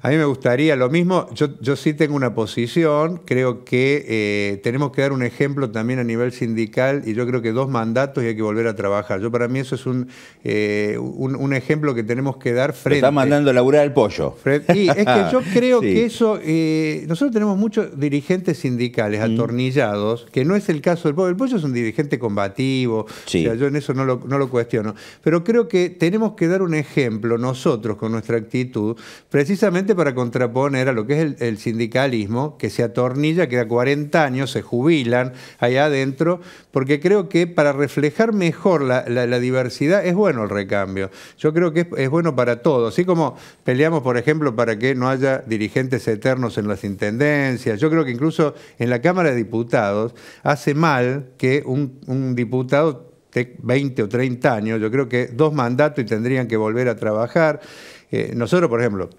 Speaker 5: A mí me gustaría lo mismo, yo, sí tengo una posición, creo que eh, tenemos que dar un ejemplo también a nivel sindical y yo creo que dos mandatos y hay que volver a trabajar. Yo para mí eso es un, eh, un, ejemplo que tenemos que dar frente. está mandando a laburar el pollo. y es que yo <laughs> creo que eso, eh, nosotros tenemos muchos dirigentes sindicales atornillados, que no es el caso del pollo, el pollo es un dirigente combativo, yo en eso no lo cuestiono, pero creo que tenemos que dar un ejemplo nosotros con nuestra actitud, precisamente para contraponer a lo que es el, sindicalismo, que se atornilla, que a 40 años, se jubilan allá adentro, porque creo que para reflejar mejor la, diversidad es bueno el recambio. Yo creo que es, bueno para todos, así como peleamos, por ejemplo, para que no haya dirigentes eternos en las intendencias. Yo creo que incluso en la Cámara de Diputados hace mal que un, diputado diputado 20 o 30 años, yo creo que dos mandatos y tendrían que volver a trabajar. Eh, nosotros, por ejemplo,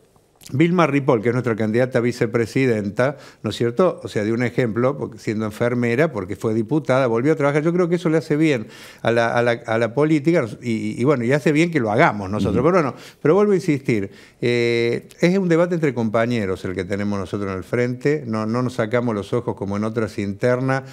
Speaker 5: Vilma Ripoll, que es nuestra candidata vicepresidenta, ¿no es cierto? O sea, de un ejemplo, siendo enfermera, porque fue diputada, volvió a trabajar. Yo creo que eso le hace bien a la, política y, bueno, y hace bien que lo hagamos nosotros. Pero bueno, pero vuelvo a insistir, eh, es un debate entre compañeros el que tenemos nosotros en el frente, no nos sacamos los ojos como en otras internas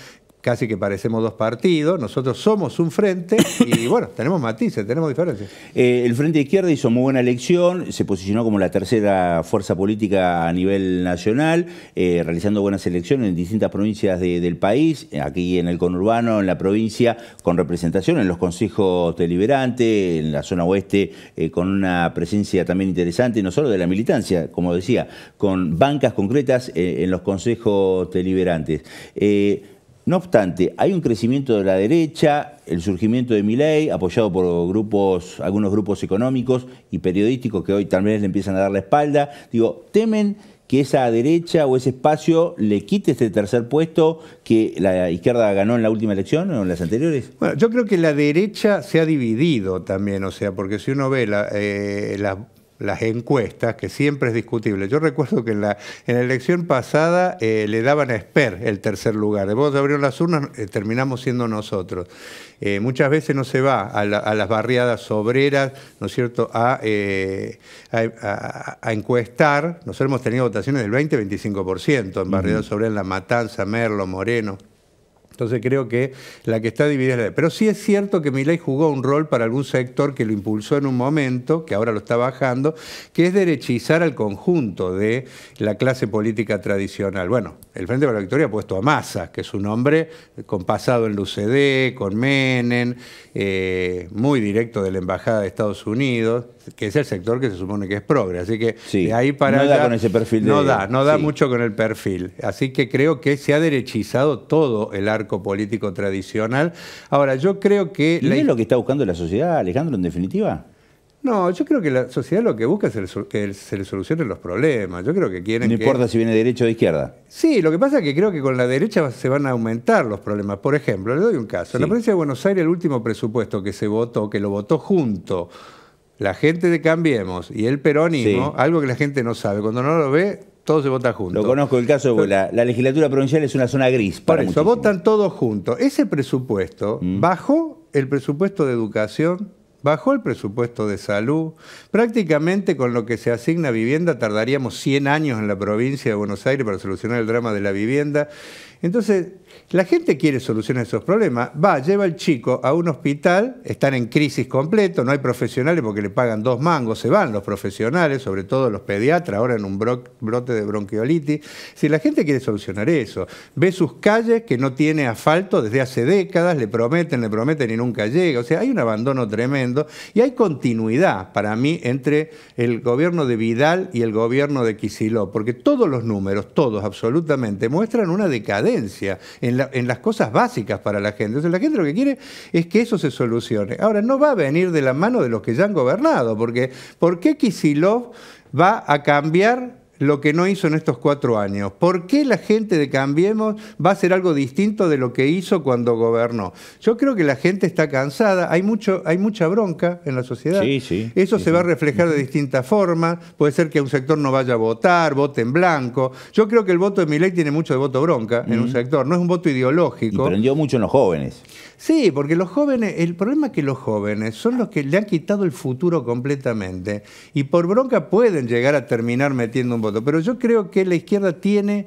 Speaker 5: casi que parecemos dos partidos, nosotros somos un frente y <laughs> bueno, tenemos matices, tenemos diferencias. Eh,
Speaker 1: el Frente Izquierda hizo muy buena elección, se posicionó como la tercera fuerza política a nivel nacional, eh, realizando buenas elecciones en distintas provincias del país, aquí en el conurbano, en la provincia, con representación en los consejos deliberantes, en la zona oeste, eh, con una presencia también interesante, no solo de la militancia, como decía, con bancas concretas en los consejos deliberantes. No obstante, hay un crecimiento de la derecha, el surgimiento de Milei, apoyado por grupos, algunos grupos económicos y periodísticos que hoy también le empiezan a dar la espalda. Digo, temen que esa derecha o ese espacio le quite este tercer puesto que la izquierda ganó en la última
Speaker 5: elección o en las anteriores? Bueno, yo creo que la derecha se ha dividido también, o sea, porque si uno ve la, eh, las las encuestas, que siempre es discutible. Yo recuerdo que en la, en la elección pasada eh, le daban a Esper el tercer lugar. Después de abrieron las urnas, eh, terminamos siendo nosotros. Eh, muchas veces no se va a, las barriadas obreras, ¿no es cierto?, a, a, encuestar. Nosotros hemos tenido votaciones del 20-25% en barriadas obreras, en La Matanza, Merlo, Moreno. Entonces creo que la que está dividida es la de. Pero sí es cierto que Milei jugó un rol para algún sector que lo impulsó en un momento, que ahora lo está bajando, que es derechizar al conjunto de la clase política tradicional. Bueno, el Frente para la Victoria ha puesto a Massa, que es un hombre con pasado en el UCD, con Menem, eh, muy directo de la Embajada de Estados Unidos, que es el sector que se supone que es progre. Así que de ahí para. No da con ese perfil. No da, no da mucho con el perfil. Así que creo que se ha derechizado todo el arco político tradicional. Ahora, yo creo que... ¿Y es lo que está buscando la sociedad, Alejandro, en definitiva? No, yo creo que la sociedad lo que busca es que se le solucionen los problemas. Yo creo que quieren. No importa si viene derecha o de izquierda. Sí, lo que pasa es que creo que con la derecha se van a aumentar los problemas. Por ejemplo, le doy un caso. En la provincia de Buenos Aires, el último presupuesto que se votó, que lo votó junto la gente de Cambiemos y el peronismo, algo que la gente no sabe, cuando no lo ve, todo se vota junto. Lo conozco el caso, de la, legislatura provincial es una zona gris. Para por eso, votan todos juntos. Ese presupuesto bajo mm. bajó el presupuesto de educación, bajó el presupuesto de salud. Prácticamente con lo que se asigna vivienda tardaríamos 100 años en la provincia de Buenos Aires para solucionar el drama de la vivienda. Entonces, la gente quiere solucionar esos problemas. Va, lleva al chico a un hospital, están en crisis completo, no hay profesionales porque le pagan dos mangos, se van los profesionales, sobre todo los pediatras, ahora en un brote de bronquiolitis. Si la gente quiere solucionar eso, ve sus calles que no tiene asfalto desde hace décadas, le prometen, le prometen y nunca llega. O sea, hay un abandono tremendo y hay continuidad para mí entre el gobierno de Vidal y el gobierno de Quisiló, porque todos los números, todos absolutamente, muestran una decadencia en, las cosas básicas para la gente. Entonces la gente lo que quiere es que eso se solucione. Ahora, no va a venir de la mano de los que ya han gobernado, porque ¿por qué Kisilov va a cambiar lo que no hizo en estos cuatro años. ¿Por qué la gente de Cambiemos va a hacer algo distinto de lo que hizo cuando gobernó? Yo creo que la gente está cansada, hay, mucho, hay mucha bronca en la sociedad. Sí, sí, Eso se va a reflejar de distintas formas, puede ser que un sector no vaya a votar, vote en blanco. Yo creo que el voto de Milei tiene mucho de voto bronca en un sector, no es un voto ideológico. Y mucho en los jóvenes. Sí, porque los jóvenes, el problema es que los jóvenes son los que le han quitado el futuro completamente y por bronca pueden llegar a terminar metiendo un voto. Pero yo creo que la izquierda tiene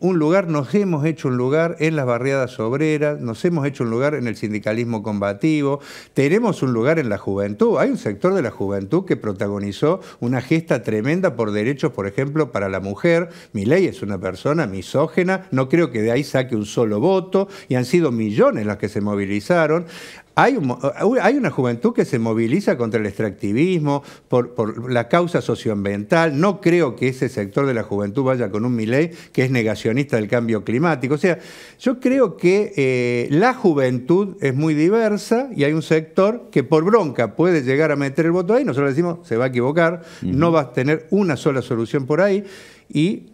Speaker 5: un lugar, nos hemos hecho un lugar en las barriadas obreras, nos hemos hecho un lugar en el sindicalismo combativo, tenemos un lugar en la juventud. Hay un sector de la juventud que protagonizó una gesta tremenda por derechos, por ejemplo, para la mujer. Mi ley es una persona misógena, no creo que de ahí saque un solo voto y han sido millones las que se movilizaron. Eh, hay, una juventud que se moviliza contra el extractivismo, por, la causa socioambiental. No creo que ese sector de la juventud vaya con un Milei que es negacionista del cambio climático. O sea, yo creo que eh, la juventud es muy diversa y hay un sector que por bronca puede llegar a meter el voto ahí. Nosotros decimos, se va a equivocar, no va a tener una sola solución por ahí. Y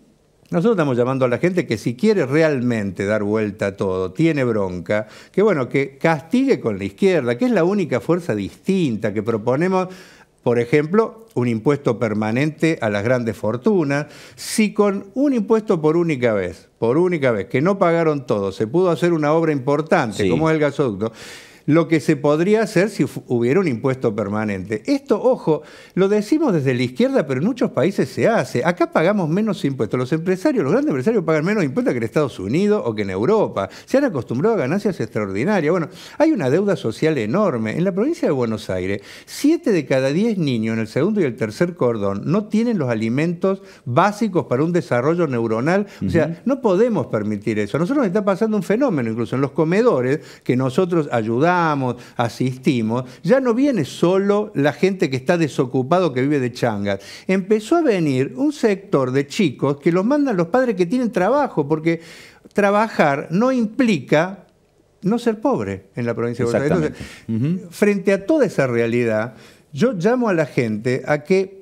Speaker 5: nosotros estamos llamando a la gente que si quiere realmente dar vuelta a todo, tiene bronca, que bueno, que castigue con la izquierda, que es la única fuerza distinta que proponemos, por ejemplo, un impuesto permanente a las grandes fortunas, si con un impuesto por única vez, por única vez, que no pagaron todos, se pudo hacer una obra importante, como es el gasoducto, lo que se podría hacer si hubiera un impuesto permanente. Esto, ojo, lo decimos desde la izquierda, pero en muchos países se hace. Acá pagamos menos impuestos. Los empresarios, los grandes empresarios pagan menos impuestos que en Estados Unidos o que en Europa. Se han acostumbrado a ganancias extraordinarias. Bueno, hay una deuda social enorme. En la provincia de Buenos Aires, 7 de cada 10 niños en el segundo y el tercer cordón no tienen los alimentos básicos para un desarrollo neuronal. O sea, no podemos permitir eso. A nosotros nos está pasando un fenómeno, incluso en los comedores, que nosotros ayudamos asistimos, ya no viene solo la gente que está desocupado, que vive de changas. Empezó a venir un sector de chicos que los mandan los padres que tienen trabajo, porque trabajar no implica no ser pobre en la provincia de Buenos Entonces, frente a toda esa realidad, yo llamo a la gente a que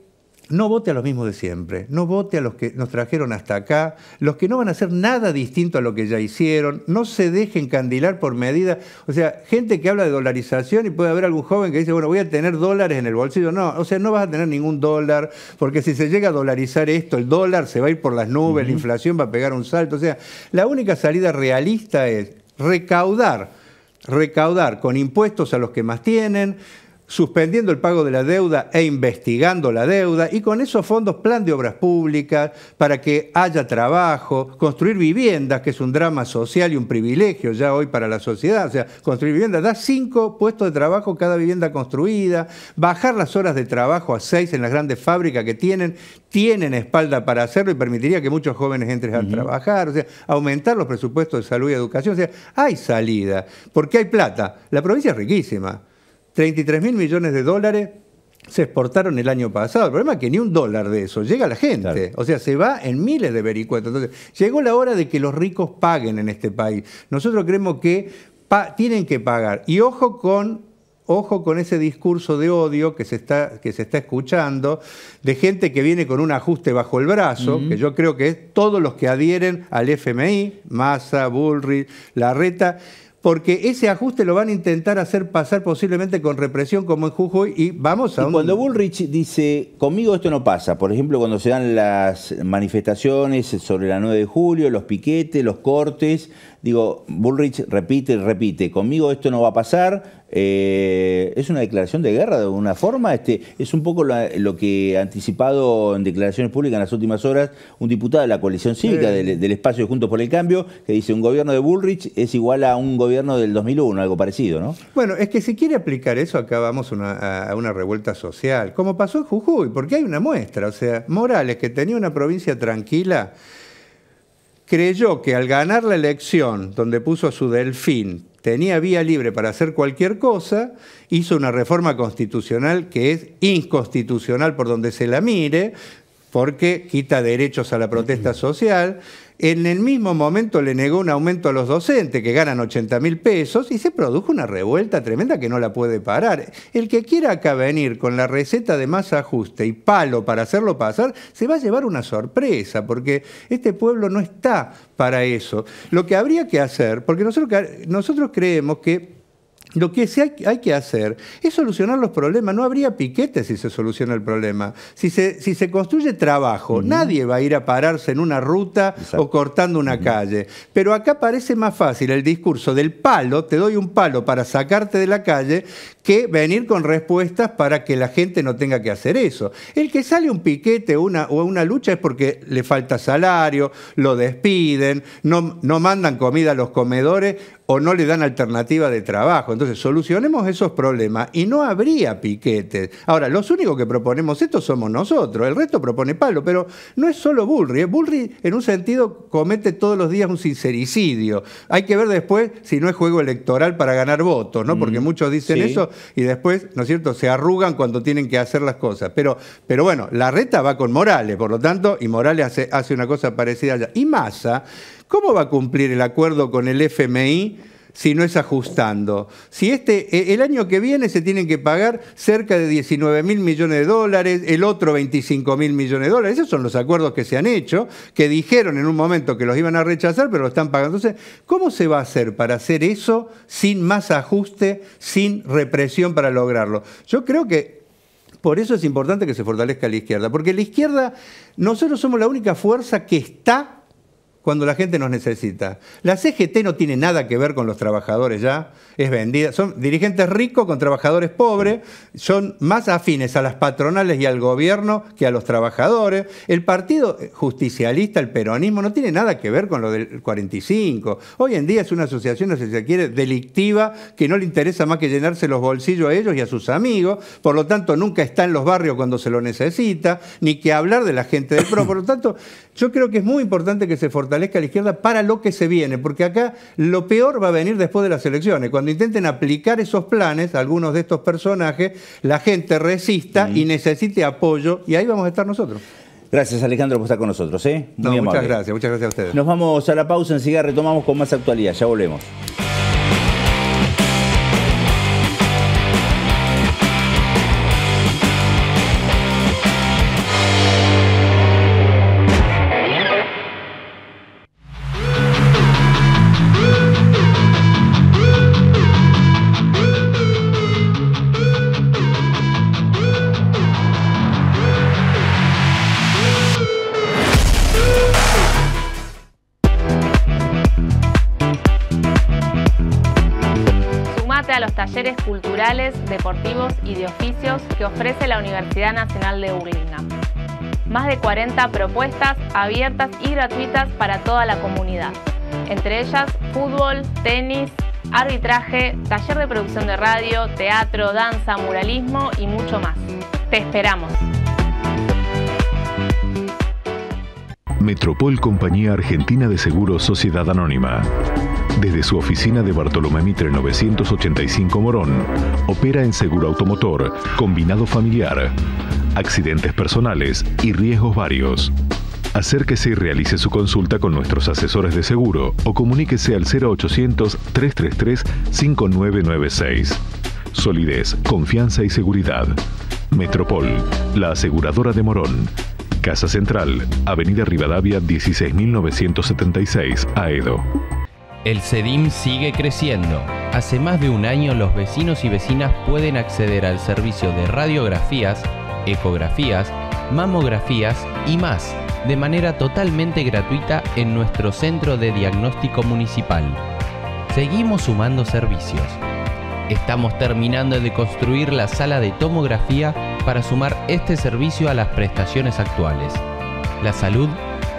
Speaker 5: no vote a los mismos de siempre, no vote a los que nos trajeron hasta acá, los que no van a hacer nada distinto a lo que ya hicieron, no se dejen candilar por medida, O sea, gente que habla de dolarización y puede haber algún joven que dice, bueno, voy a tener dólares en el bolsillo. No, o sea, no vas a tener ningún dólar, porque si se llega a dolarizar esto, el dólar se va a ir por las nubes, la inflación va a pegar un salto. O sea, la única salida realista es recaudar, recaudar con impuestos a los que más tienen, suspendiendo el pago de la deuda e investigando la deuda y con esos fondos plan de obras públicas para que haya trabajo, construir viviendas, que es un drama social y un privilegio ya hoy para la sociedad, o sea, construir viviendas da cinco puestos de trabajo cada vivienda construida, bajar las horas de trabajo a seis en las grandes fábricas que tienen, tienen espalda para hacerlo y permitiría que muchos jóvenes entren a trabajar, o sea, aumentar los presupuestos de salud y educación, o sea, hay salida, porque hay plata, la provincia es riquísima. 33 mil millones de dólares se exportaron el año pasado. El problema es que ni un dólar de eso llega a la gente. O sea, se va en miles de vericuetos. Entonces, llegó la hora de que los ricos paguen en este país. Nosotros creemos que tienen que pagar. Y ojo con ojo con ese discurso de odio que se está, que se está escuchando, de gente que viene con un ajuste bajo el brazo, que yo creo que es todos los que adhieren al FMI, Massa, Bullrich, Larreta, porque ese ajuste lo van a intentar hacer pasar posiblemente con represión como en Jujuy y vamos a... Y Cuando
Speaker 1: Bullrich dice, conmigo esto no pasa, por ejemplo, cuando se dan las manifestaciones sobre la 9 de julio, los piquetes, los cortes, Digo, Bullrich repite y repite, conmigo esto no va a pasar, eh, es una declaración de guerra de alguna forma, este, es un poco lo, que ha anticipado en declaraciones públicas en las últimas horas un diputado de la coalición cívica del, espacio de Juntos por el Cambio, que dice un gobierno de Bullrich es igual a un gobierno del 2001,
Speaker 5: algo parecido, ¿no? Bueno, es que si quiere aplicar eso, acá vamos a una revuelta social, como pasó en Jujuy, porque hay una muestra, o sea, Morales, que tenía una provincia tranquila, creyó que al ganar la elección, donde puso a su delfín, tenía vía libre para hacer cualquier cosa, hizo una reforma constitucional que es inconstitucional por donde se la mire, porque quita derechos a la protesta social, en el mismo momento le negó un aumento a los docentes que ganan 80 mil pesos y se produjo una revuelta tremenda que no la puede parar. El que quiera acá venir con la receta de más ajuste y palo para hacerlo pasar, se va a llevar una sorpresa, porque este pueblo no está para eso. Lo que habría que hacer, porque nosotros, nosotros creemos que lo que sí hay, que hacer es solucionar los problemas. No habría piquetes si se soluciona el problema. Si se, construye trabajo, nadie va a ir a pararse en una ruta o cortando una calle. Pero acá parece más fácil el discurso del palo, te doy un palo para sacarte de la calle, que venir con respuestas para que la gente no tenga que hacer eso. El que sale un piquete o una lucha es porque le falta salario, lo despiden, no mandan comida a los comedores o no le dan alternativa de trabajo. Entonces, solucionemos esos problemas y no habría piquetes. Ahora, los únicos que proponemos esto somos nosotros, el resto propone Palo, pero no es solo Bullrich. ¿eh? Bulri, en un sentido, comete todos los días un sincericidio. Hay que ver después si no es juego electoral para ganar votos, ¿no? Porque mm, muchos dicen eso y después, ¿no es cierto?, se arrugan cuando tienen que hacer las cosas. Pero, pero bueno, la reta va con Morales, por lo tanto, y Morales hace, hace una cosa parecida allá. Y Massa ¿Cómo va a cumplir el acuerdo con el FMI si no es ajustando? Si este, e, el año que viene se tienen que pagar cerca de 19 mil millones de dólares, el otro 25 mil millones de dólares, esos son los acuerdos que se han hecho, que dijeron en un momento que los iban a rechazar, pero lo están pagando. Entonces, ¿cómo se va a hacer para hacer eso sin más ajuste, sin represión para lograrlo? Yo creo que por eso es importante que se fortalezca la izquierda, porque la izquierda, nosotros somos la única fuerza que está cuando la gente nos necesita. La CGT no tiene nada que ver con los trabajadores ya, es vendida. Son dirigentes ricos con trabajadores pobres, son más afines a las patronales y al gobierno que a los trabajadores. El partido justicialista, el peronismo, no tiene nada que ver con lo del 45. Hoy en día es una asociación, si se quiere, delictiva, que no le interesa más que llenarse los bolsillos a ellos y a sus amigos, por lo tanto nunca está en los barrios cuando se lo necesita, ni que hablar de la gente del PRO. Por lo tanto, yo creo que es muy importante que se fortalezca a la izquierda para lo que se viene, porque acá lo peor va a venir después de las elecciones. Cuando intenten aplicar esos planes, algunos de estos personajes, la gente resista y necesite apoyo, y ahí vamos a estar nosotros. Gracias Alejandro por estar con nosotros. ¿eh?
Speaker 1: Muchas gracias,
Speaker 5: muchas gracias a ustedes.
Speaker 1: Nos vamos a la pausa, enseguida retomamos con más actualidad, ya volvemos.
Speaker 3: deportivos y de oficios que ofrece la Universidad Nacional de Hurlingham. Más de 40 propuestas abiertas y gratuitas para toda la comunidad, entre ellas fútbol, tenis, arbitraje, taller de producción de radio, teatro, danza, muralismo y mucho más. Te esperamos.
Speaker 4: Metropol Compañía Argentina de Seguros Sociedad Anónima. Desde su oficina de Bartolomé Mitre 985 Morón, opera en seguro automotor, combinado familiar, accidentes personales y riesgos varios. Acérquese y realice su consulta con nuestros asesores de seguro o comuníquese al 0800-333-5996. Solidez, confianza y seguridad. Metropol, la aseguradora de Morón. Casa Central, Avenida Rivadavia 16976, Aedo.
Speaker 3: El CEDIM sigue creciendo. Hace más de un año los vecinos y vecinas pueden acceder al servicio de radiografías,
Speaker 2: ecografías, mamografías y más de manera totalmente gratuita en nuestro centro de diagnóstico municipal. Seguimos sumando servicios. Estamos terminando de construir la sala de tomografía para sumar este servicio a las prestaciones actuales. La salud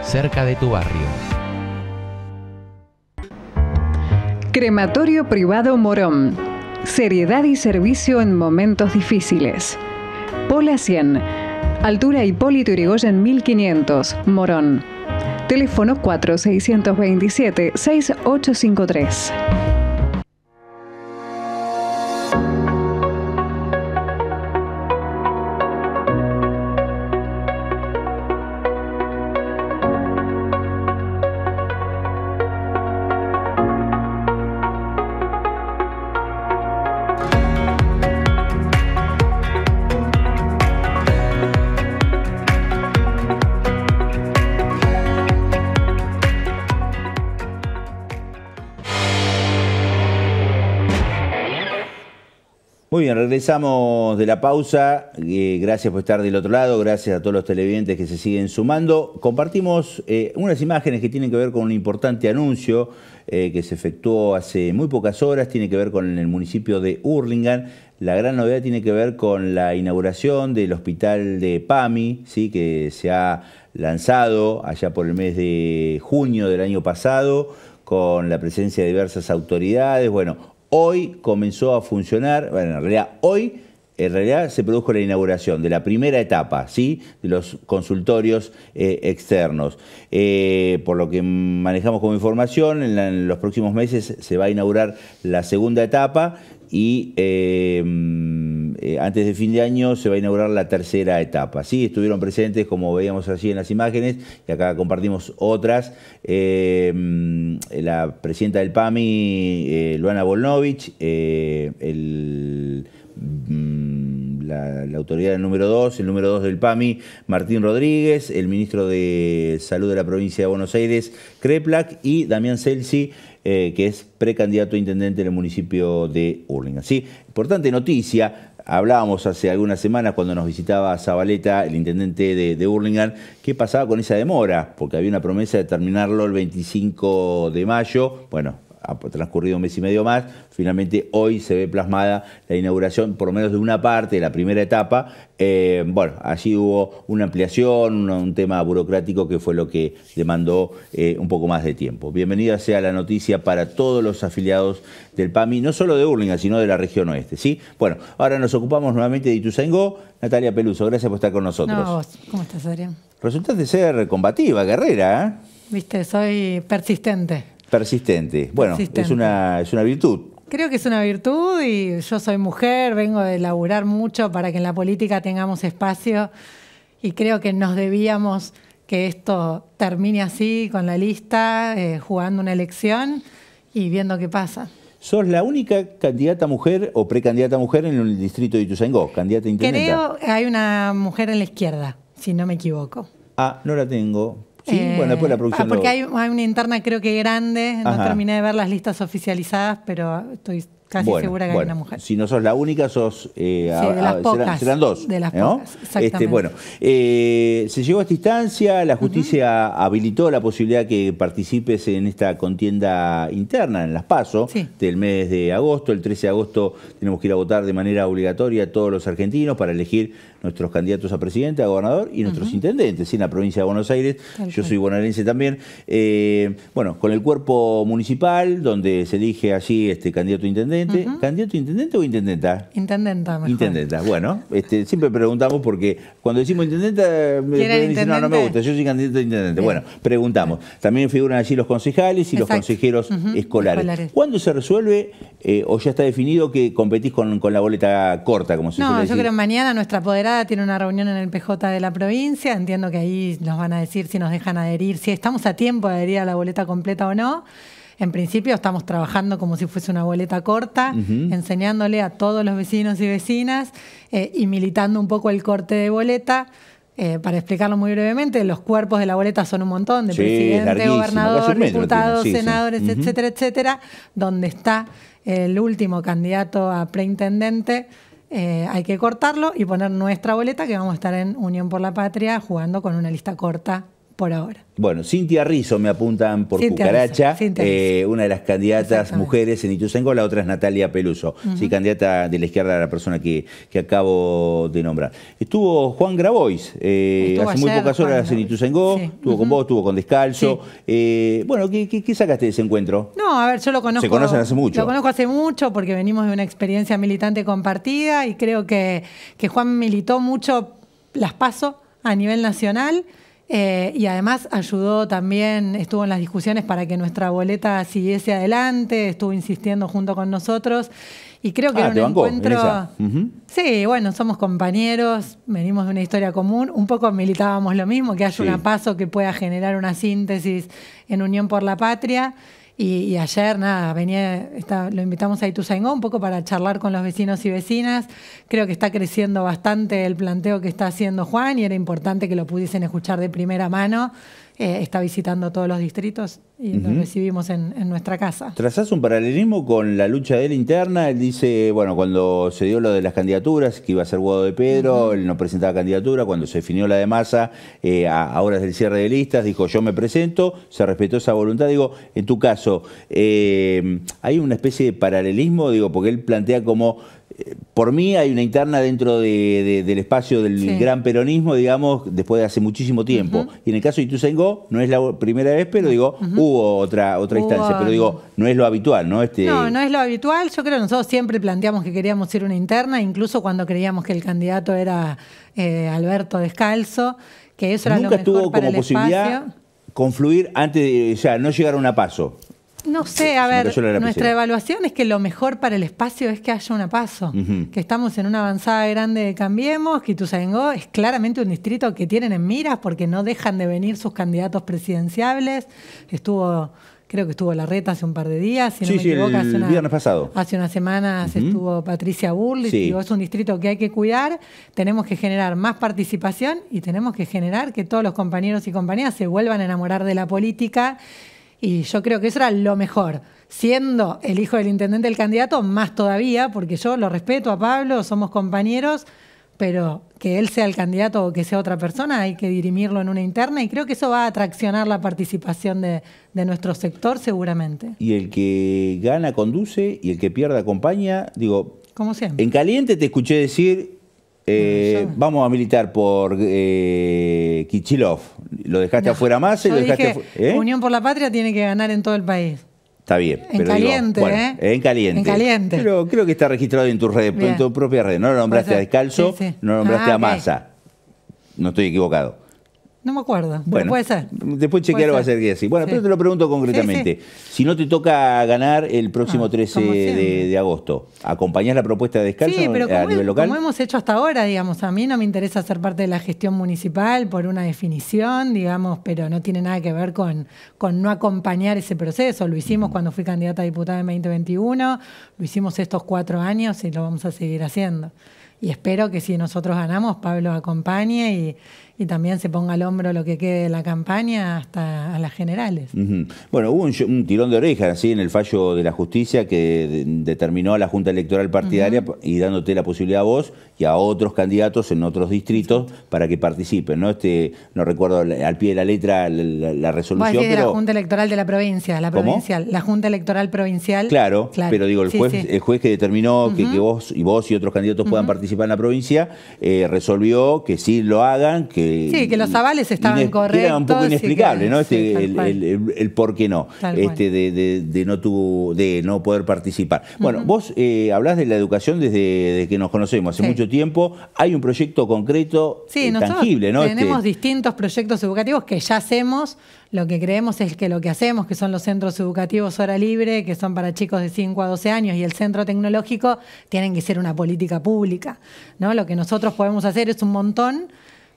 Speaker 2: cerca de tu barrio.
Speaker 6: Crematorio Privado Morón. Seriedad y servicio en momentos difíciles. Pola 100. Altura Hipólito Yrigoyen 1500. Morón. Teléfono 4 627 6853.
Speaker 1: Muy bien, regresamos de la pausa. Eh, gracias por estar del otro lado, gracias a todos los televidentes que se siguen sumando. Compartimos eh, unas imágenes que tienen que ver con un importante anuncio eh, que se efectuó hace muy pocas horas, tiene que ver con el municipio de Urlingan, La gran novedad tiene que ver con la inauguración del hospital de PAMI, ¿sí? que se ha lanzado allá por el mes de junio del año pasado, con la presencia de diversas autoridades. Bueno, Hoy comenzó a funcionar, bueno, en realidad hoy en realidad se produjo la inauguración de la primera etapa, ¿sí? De los consultorios eh, externos. Eh, por lo que manejamos como información, en, los próximos meses se va a inaugurar la segunda etapa y. Eh, eh, antes de fin de año se va a inaugurar la tercera etapa. Sí, estuvieron presentes, como veíamos así en las imágenes, y acá compartimos otras. Em, la presidenta del PAMI, eh, Luana Volnovich, eh, mm, la, la, autoridad número 2, el número 2 del PAMI, Martín Rodríguez, el ministro de Salud de la provincia de Buenos Aires, Kreplak, y Damián Celsi, que es precandidato a intendente en el municipio de Urlinga. Sí, importante noticia, Hablábamos hace algunas semanas cuando nos visitaba Zabaleta, el intendente de, de Burlingame, qué pasaba con esa demora, porque había una promesa de terminarlo el 25 de mayo. Bueno, ha transcurrido un mes y medio más, finalmente hoy se ve plasmada la inauguración por lo menos de una parte, de la primera etapa. Eh, bueno, allí hubo una ampliación, un, tema burocrático que fue lo que demandó eh, un poco más de tiempo. Bienvenida sea la noticia para todos los afiliados del PAMI, no solo de Urlinga, sino de la región oeste. ¿sí? Bueno, ahora nos ocupamos nuevamente de Ituzaingó. Natalia Peluso, gracias por estar con nosotros. No,
Speaker 6: ¿Cómo estás, Adrián?
Speaker 1: de ser combativa, guerrera. ¿eh?
Speaker 6: Viste, soy persistente.
Speaker 1: Persistente. Bueno, Es, una, es una virtud.
Speaker 6: Creo que es una virtud y yo soy mujer, vengo de laburar mucho para que en la política tengamos espacio y creo que nos debíamos que esto termine así con la lista, eh, jugando una elección y viendo qué pasa.
Speaker 1: Sos la única candidata mujer o precandidata mujer en el distrito de Ituzaingó, candidata inquieta. Creo
Speaker 6: hay una mujer en la izquierda, si no me equivoco.
Speaker 1: Ah, no la tengo, Sí, bueno, después la eh, producción. Ah, porque hay,
Speaker 6: una interna creo que grande, no terminé de ver las listas oficializadas, pero estoy Casi segura que hay una mujer.
Speaker 1: Si no sos la única, sos. Eh, serán, dos. Este, exactamente. bueno, eh, se llegó a esta instancia, la justicia habilitó la posibilidad que participes en esta contienda interna, en las PASO, del mes de agosto. El 13 de agosto tenemos que ir a votar de manera obligatoria todos los argentinos para elegir nuestros candidatos a presidente, a gobernador y nuestros intendentes en la provincia de Buenos Aires. Yo soy bonaerense también. Eh, bueno, con el cuerpo municipal, donde se elige allí este candidato a intendente candidato a intendente o intendenta?
Speaker 6: Intendenta, Intendenta,
Speaker 1: bueno, este, siempre preguntamos porque cuando decimos intendenta, eh, me dicen, no, no me gusta, yo soy candidato a intendente. Bueno, preguntamos. También figuran allí los concejales y los consejeros escolares. ¿Cuándo se resuelve eh, o ya está definido que competís con, la boleta corta, como se No, yo creo que
Speaker 6: mañana nuestra apoderada tiene una reunión en el PJ de la provincia, entiendo que ahí nos van a decir si nos dejan adherir, si estamos a tiempo de adherir a la boleta completa o no en principio estamos trabajando como si fuese una boleta corta, enseñándole a todos los vecinos y vecinas eh, y militando un poco el corte de boleta. Eh, para explicarlo muy brevemente, los cuerpos de la boleta son un montón, de presidente, gobernador, diputados, senadores, etcétera, etcétera, donde está el último candidato a preintendente. Eh, hay que cortarlo y poner nuestra boleta que vamos a estar en Unión por la Patria jugando con una lista corta por ahora.
Speaker 1: Bueno, Cintia Rizo me apuntan por Cucaracha, eh, una de las candidatas mujeres en Ituzaingó, la otra es Natalia Peluso, sí, candidata de la izquierda a la persona que, acabo de nombrar. Estuvo Juan Grabois eh, hace muy pocas horas en Ituzaingó, estuvo con vos, estuvo con Descalzo. Eh, bueno, ¿qué, sacaste de ese encuentro?
Speaker 6: No, a ver, yo lo conozco. Se conocen hace mucho. Lo conozco hace mucho porque venimos de una experiencia militante compartida y creo que, que Juan militó mucho las paso a nivel nacional eh, y además ayudó también, estuvo en las discusiones para que nuestra boleta siguiese adelante, estuvo insistiendo junto con nosotros. Y creo que ah, era un encuentro. Sí, bueno, somos compañeros, venimos de una historia común. Un poco militábamos lo mismo, que haya un paso que pueda generar una síntesis en Unión por la Patria. Y, ayer, nada, venía, lo invitamos a Ituzaingó un poco para charlar con los vecinos y vecinas. Creo que está creciendo bastante el planteo que está haciendo Juan y era importante que lo pudiesen escuchar de primera mano eh, está visitando todos los distritos y nos recibimos en, nuestra casa.
Speaker 1: Trazás un paralelismo con la lucha de él interna. Él dice, bueno, cuando se dio lo de las candidaturas, que iba a ser Guado de Pedro, él no presentaba candidatura. Cuando se definió la de masa, eh, a, horas del cierre de listas, dijo, yo me presento, se respetó esa voluntad. Digo, en tu caso, eh, ¿hay una especie de paralelismo? Digo, porque él plantea como por mí hay una interna dentro del espacio del gran peronismo, digamos, después de hace muchísimo tiempo. Y en el caso de Ituzaingó, no es la primera vez, pero digo, hubo otra, otra instancia, pero digo, no es lo habitual, ¿no? Este, no,
Speaker 6: no es lo habitual. Yo creo que nosotros siempre planteamos que queríamos ir una interna, incluso cuando creíamos que el candidato era eh, Alberto Descalzo, que eso era lo mejor tuvo para como posibilidad
Speaker 1: confluir antes de, o sea, no llegar a una paso.
Speaker 6: No sé, a ver, nuestra evaluación es que lo mejor para el espacio es que haya una paso, que estamos en una avanzada grande de Cambiemos, que Ituzaingó es claramente un distrito que tienen en miras porque no dejan de venir sus candidatos presidenciables. Estuvo creo que estuvo la reta hace un par de días, si no me equivoco, hace una, pasado. Hace unas semanas estuvo Patricia Burley, sí. es un distrito que hay que cuidar, tenemos que generar más participación y tenemos que generar que todos los compañeros y compañeras se vuelvan a enamorar de la política y yo creo que eso era lo mejor. Siendo el hijo del intendente el candidato, más todavía, porque yo lo respeto a Pablo, somos compañeros, pero que él sea el candidato o que sea otra persona, hay que dirimirlo en una interna y creo que eso va a atraccionar la participación de, de nuestro sector seguramente.
Speaker 1: Y el que gana conduce y el que pierda acompaña, digo... Como siempre. En caliente te escuché decir eh, vamos a militar por eh, Kichilov. Lo dejaste afuera más ¿eh? Unión
Speaker 6: por la Patria tiene que ganar en todo el país.
Speaker 1: Está bien. En caliente, En caliente. creo que está registrado en tu red, en tu propia red. No lo nombraste a Descalzo, no lo nombraste ah, a Massa No estoy equivocado.
Speaker 6: No me acuerdo. Bueno, puede ser.
Speaker 1: Después chequearlo va a ser que así. Bueno, pero te lo pregunto concretamente. Si no te toca ganar el próximo 13 ah, de, agosto, acompañar la propuesta de descalzo sí, pero a nivel Como
Speaker 6: hemos hecho hasta ahora, digamos, a mí no me interesa ser parte de la gestión municipal por una definición, digamos, pero no tiene nada que ver con, con no acompañar ese proceso. Lo hicimos mm. cuando fui candidata a diputada en 2021, lo hicimos estos cuatro años y lo vamos a seguir haciendo. Y espero que si nosotros ganamos, Pablo acompañe y y también se ponga al hombro lo que quede de la campaña hasta a las generales.
Speaker 1: Bueno, hubo un, tirón de orejas así en el fallo de la justicia que determinó a la Junta Electoral Partidaria y dándote la posibilidad a vos y a otros candidatos en otros distritos para que participen, ¿no? Este, no recuerdo al pie de la letra la, resolución. Vos pero... de la Junta
Speaker 6: Electoral de la provincia, la provincial, la Junta Electoral provincial. Claro, claro. pero digo, el juez, el
Speaker 1: juez que determinó que, vos y vos y otros candidatos puedan participar en la provincia, eh, resolvió que sí lo hagan, que sí,
Speaker 6: que los avales estaban correctos. Era un poco inexplicable, ¿no? Este,
Speaker 1: el, por qué no, este, de, no de no poder participar. Bueno, vos eh, hablás de la educación desde, que nos conocemos, hace mucho tiempo. Hay un proyecto concreto eh, tangible, ¿no? Este, tenemos
Speaker 6: distintos proyectos educativos que ya hacemos. Lo que creemos es que lo que hacemos, que son los centros educativos hora libre, que son para chicos de 5 a 12 años, y el centro tecnológico, tienen que ser una política pública. ¿no? Lo que nosotros podemos hacer es un montón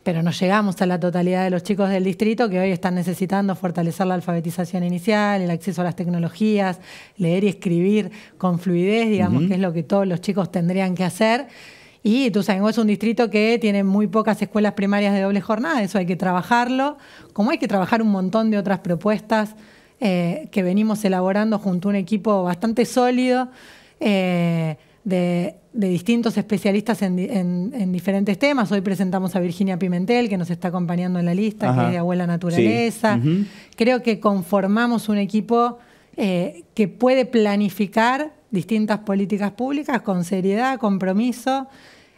Speaker 6: pero no llegamos a la totalidad de los chicos del distrito que hoy están necesitando fortalecer la alfabetización inicial, el acceso a las tecnologías, leer y escribir con fluidez, digamos, que es lo que todos los chicos tendrían que hacer. Y tú sabes, es un distrito que tiene muy pocas escuelas primarias de doble jornada, eso hay que trabajarlo, como hay que trabajar un montón de otras propuestas eh, que venimos elaborando junto a un equipo bastante sólido. Eh, de, distintos especialistas en, diferentes temas. Hoy presentamos a Virginia Pimentel, que nos está acompañando en la lista, que es de Abuela Naturaleza. Creo que conformamos un equipo eh, que puede planificar distintas políticas públicas con seriedad, compromiso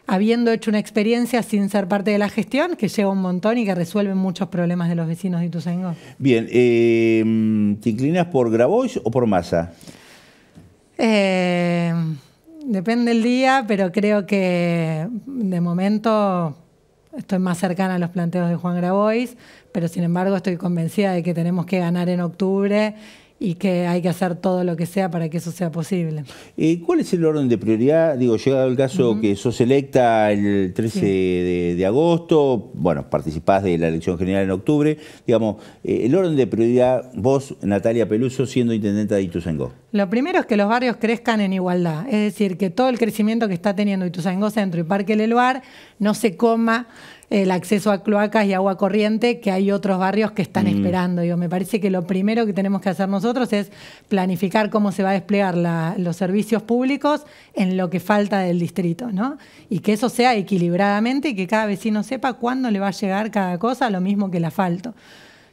Speaker 6: habiendo hecho una experiencia sin ser parte de la gestión, que lleva un montón y que resuelve muchos problemas de los vecinos de Ituzaingó.
Speaker 1: Bien, em, ¿te inclinas por Grabois o por Massa?
Speaker 6: Eh, Depende el día, pero creo que de momento estoy más cercana a los planteos de Juan Grabois, pero sin embargo estoy convencida de que tenemos que ganar en octubre y que hay que hacer todo lo que sea para que eso sea posible.
Speaker 1: ¿Cuál es el orden de prioridad? Digo, llegado el caso que sos electa el 13 de, agosto, bueno, participás de la elección general en octubre, digamos, eh, el orden de prioridad, vos, Natalia Peluso, siendo intendenta de Ituzaingó.
Speaker 6: Lo primero es que los barrios crezcan en igualdad, es decir, que todo el crecimiento que está teniendo Ituzaingó Centro y Parque Leluar no se coma el acceso a cloacas y agua corriente que hay otros barrios que están mm. esperando. yo me parece que lo primero que tenemos que hacer nosotros es planificar cómo se va a desplegar los servicios públicos en lo que falta del distrito, ¿no? Y que eso sea equilibradamente y que cada vecino sepa cuándo le va a llegar cada cosa, lo mismo que el asfalto.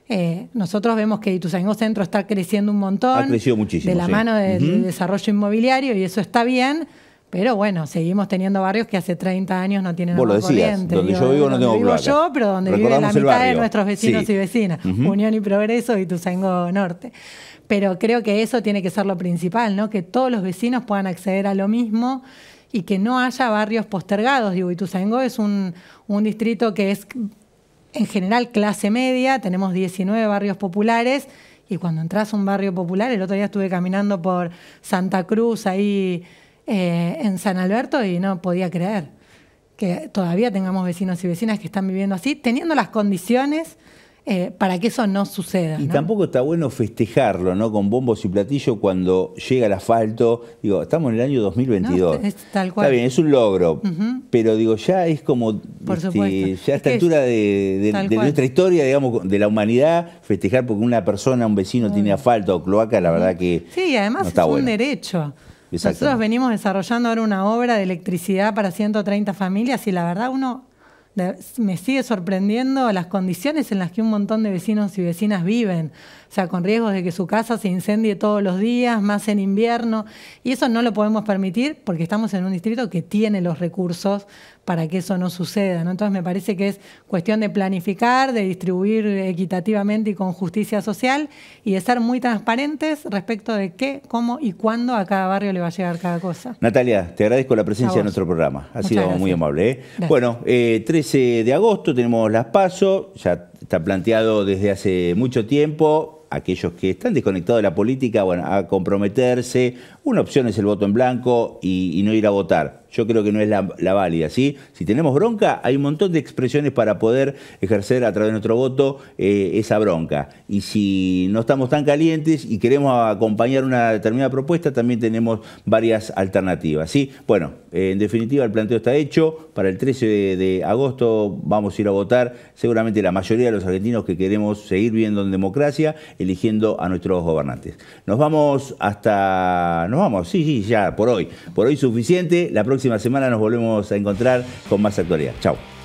Speaker 6: Eh, nosotros vemos que Ituzaingó Centro está creciendo un montón. Ha crecido muchísimo. De la mano del desarrollo inmobiliario y eso está bien pero bueno, seguimos teniendo barrios que hace 30 años no tienen Donde yo vivo no tengo yo, pero donde vive la mitad de nuestros vecinos y vecinas. Unión y Progreso y Norte. Pero creo que eso tiene que ser lo principal, ¿no? Que todos los vecinos puedan acceder a lo mismo y que no haya barrios postergados. Digo, Ituzaingó es un, un distrito que es en general clase media, tenemos 19 barrios populares y cuando entras a un barrio popular, el otro día estuve caminando por Santa Cruz ahí eh, en San Alberto y no podía creer que todavía tengamos vecinos y vecinas que están viviendo así, teniendo las condiciones eh, para que eso no suceda. Y
Speaker 1: tampoco está bueno festejarlo, ¿no? Con bombos y platillos cuando llega el asfalto. Digo, estamos en el año 2022. tal cual. Está bien, es un logro. Pero digo, ya es como. Por este, ya a esta altura de, nuestra historia, digamos, de la humanidad, festejar porque una persona, un vecino, tiene asfalto o cloaca, la verdad que. Sí, además es un
Speaker 6: derecho. Nosotros venimos desarrollando ahora una obra de electricidad para 130 familias y la verdad uno me sigue sorprendiendo las condiciones en las que un montón de vecinos y vecinas viven, o sea, con riesgos de que su casa se incendie todos los días, más en invierno, y eso no lo podemos permitir porque estamos en un distrito que tiene los recursos para que eso no suceda. Entonces me parece que es cuestión de planificar, de distribuir equitativamente y con justicia social y de ser muy transparentes respecto de qué, cómo y cuándo a cada barrio le va a llegar cada cosa.
Speaker 1: Natalia, te agradezco la presencia en nuestro programa. Ha sido muy amable. ¿eh? Bueno, 13 eh, de agosto tenemos las pasos, ya está planteado desde hace mucho tiempo aquellos que están desconectados de la política, bueno, a comprometerse, una opción es el voto en blanco y, no ir a votar. Yo creo que no es la, válida, ¿sí? Si tenemos bronca, hay un montón de expresiones para poder ejercer a través de nuestro voto eh, esa bronca. Y si no estamos tan calientes y queremos acompañar una determinada propuesta, también tenemos varias alternativas, ¿sí? Bueno, eh, en definitiva el planteo está hecho. Para el 13 de, agosto vamos a ir a votar seguramente la mayoría de los argentinos que queremos seguir viviendo en democracia, eligiendo a nuestros gobernantes. Nos vamos hasta vamos. Sí, sí, ya, por hoy. Por hoy suficiente. La próxima semana nos volvemos a encontrar con más actualidad. Chao.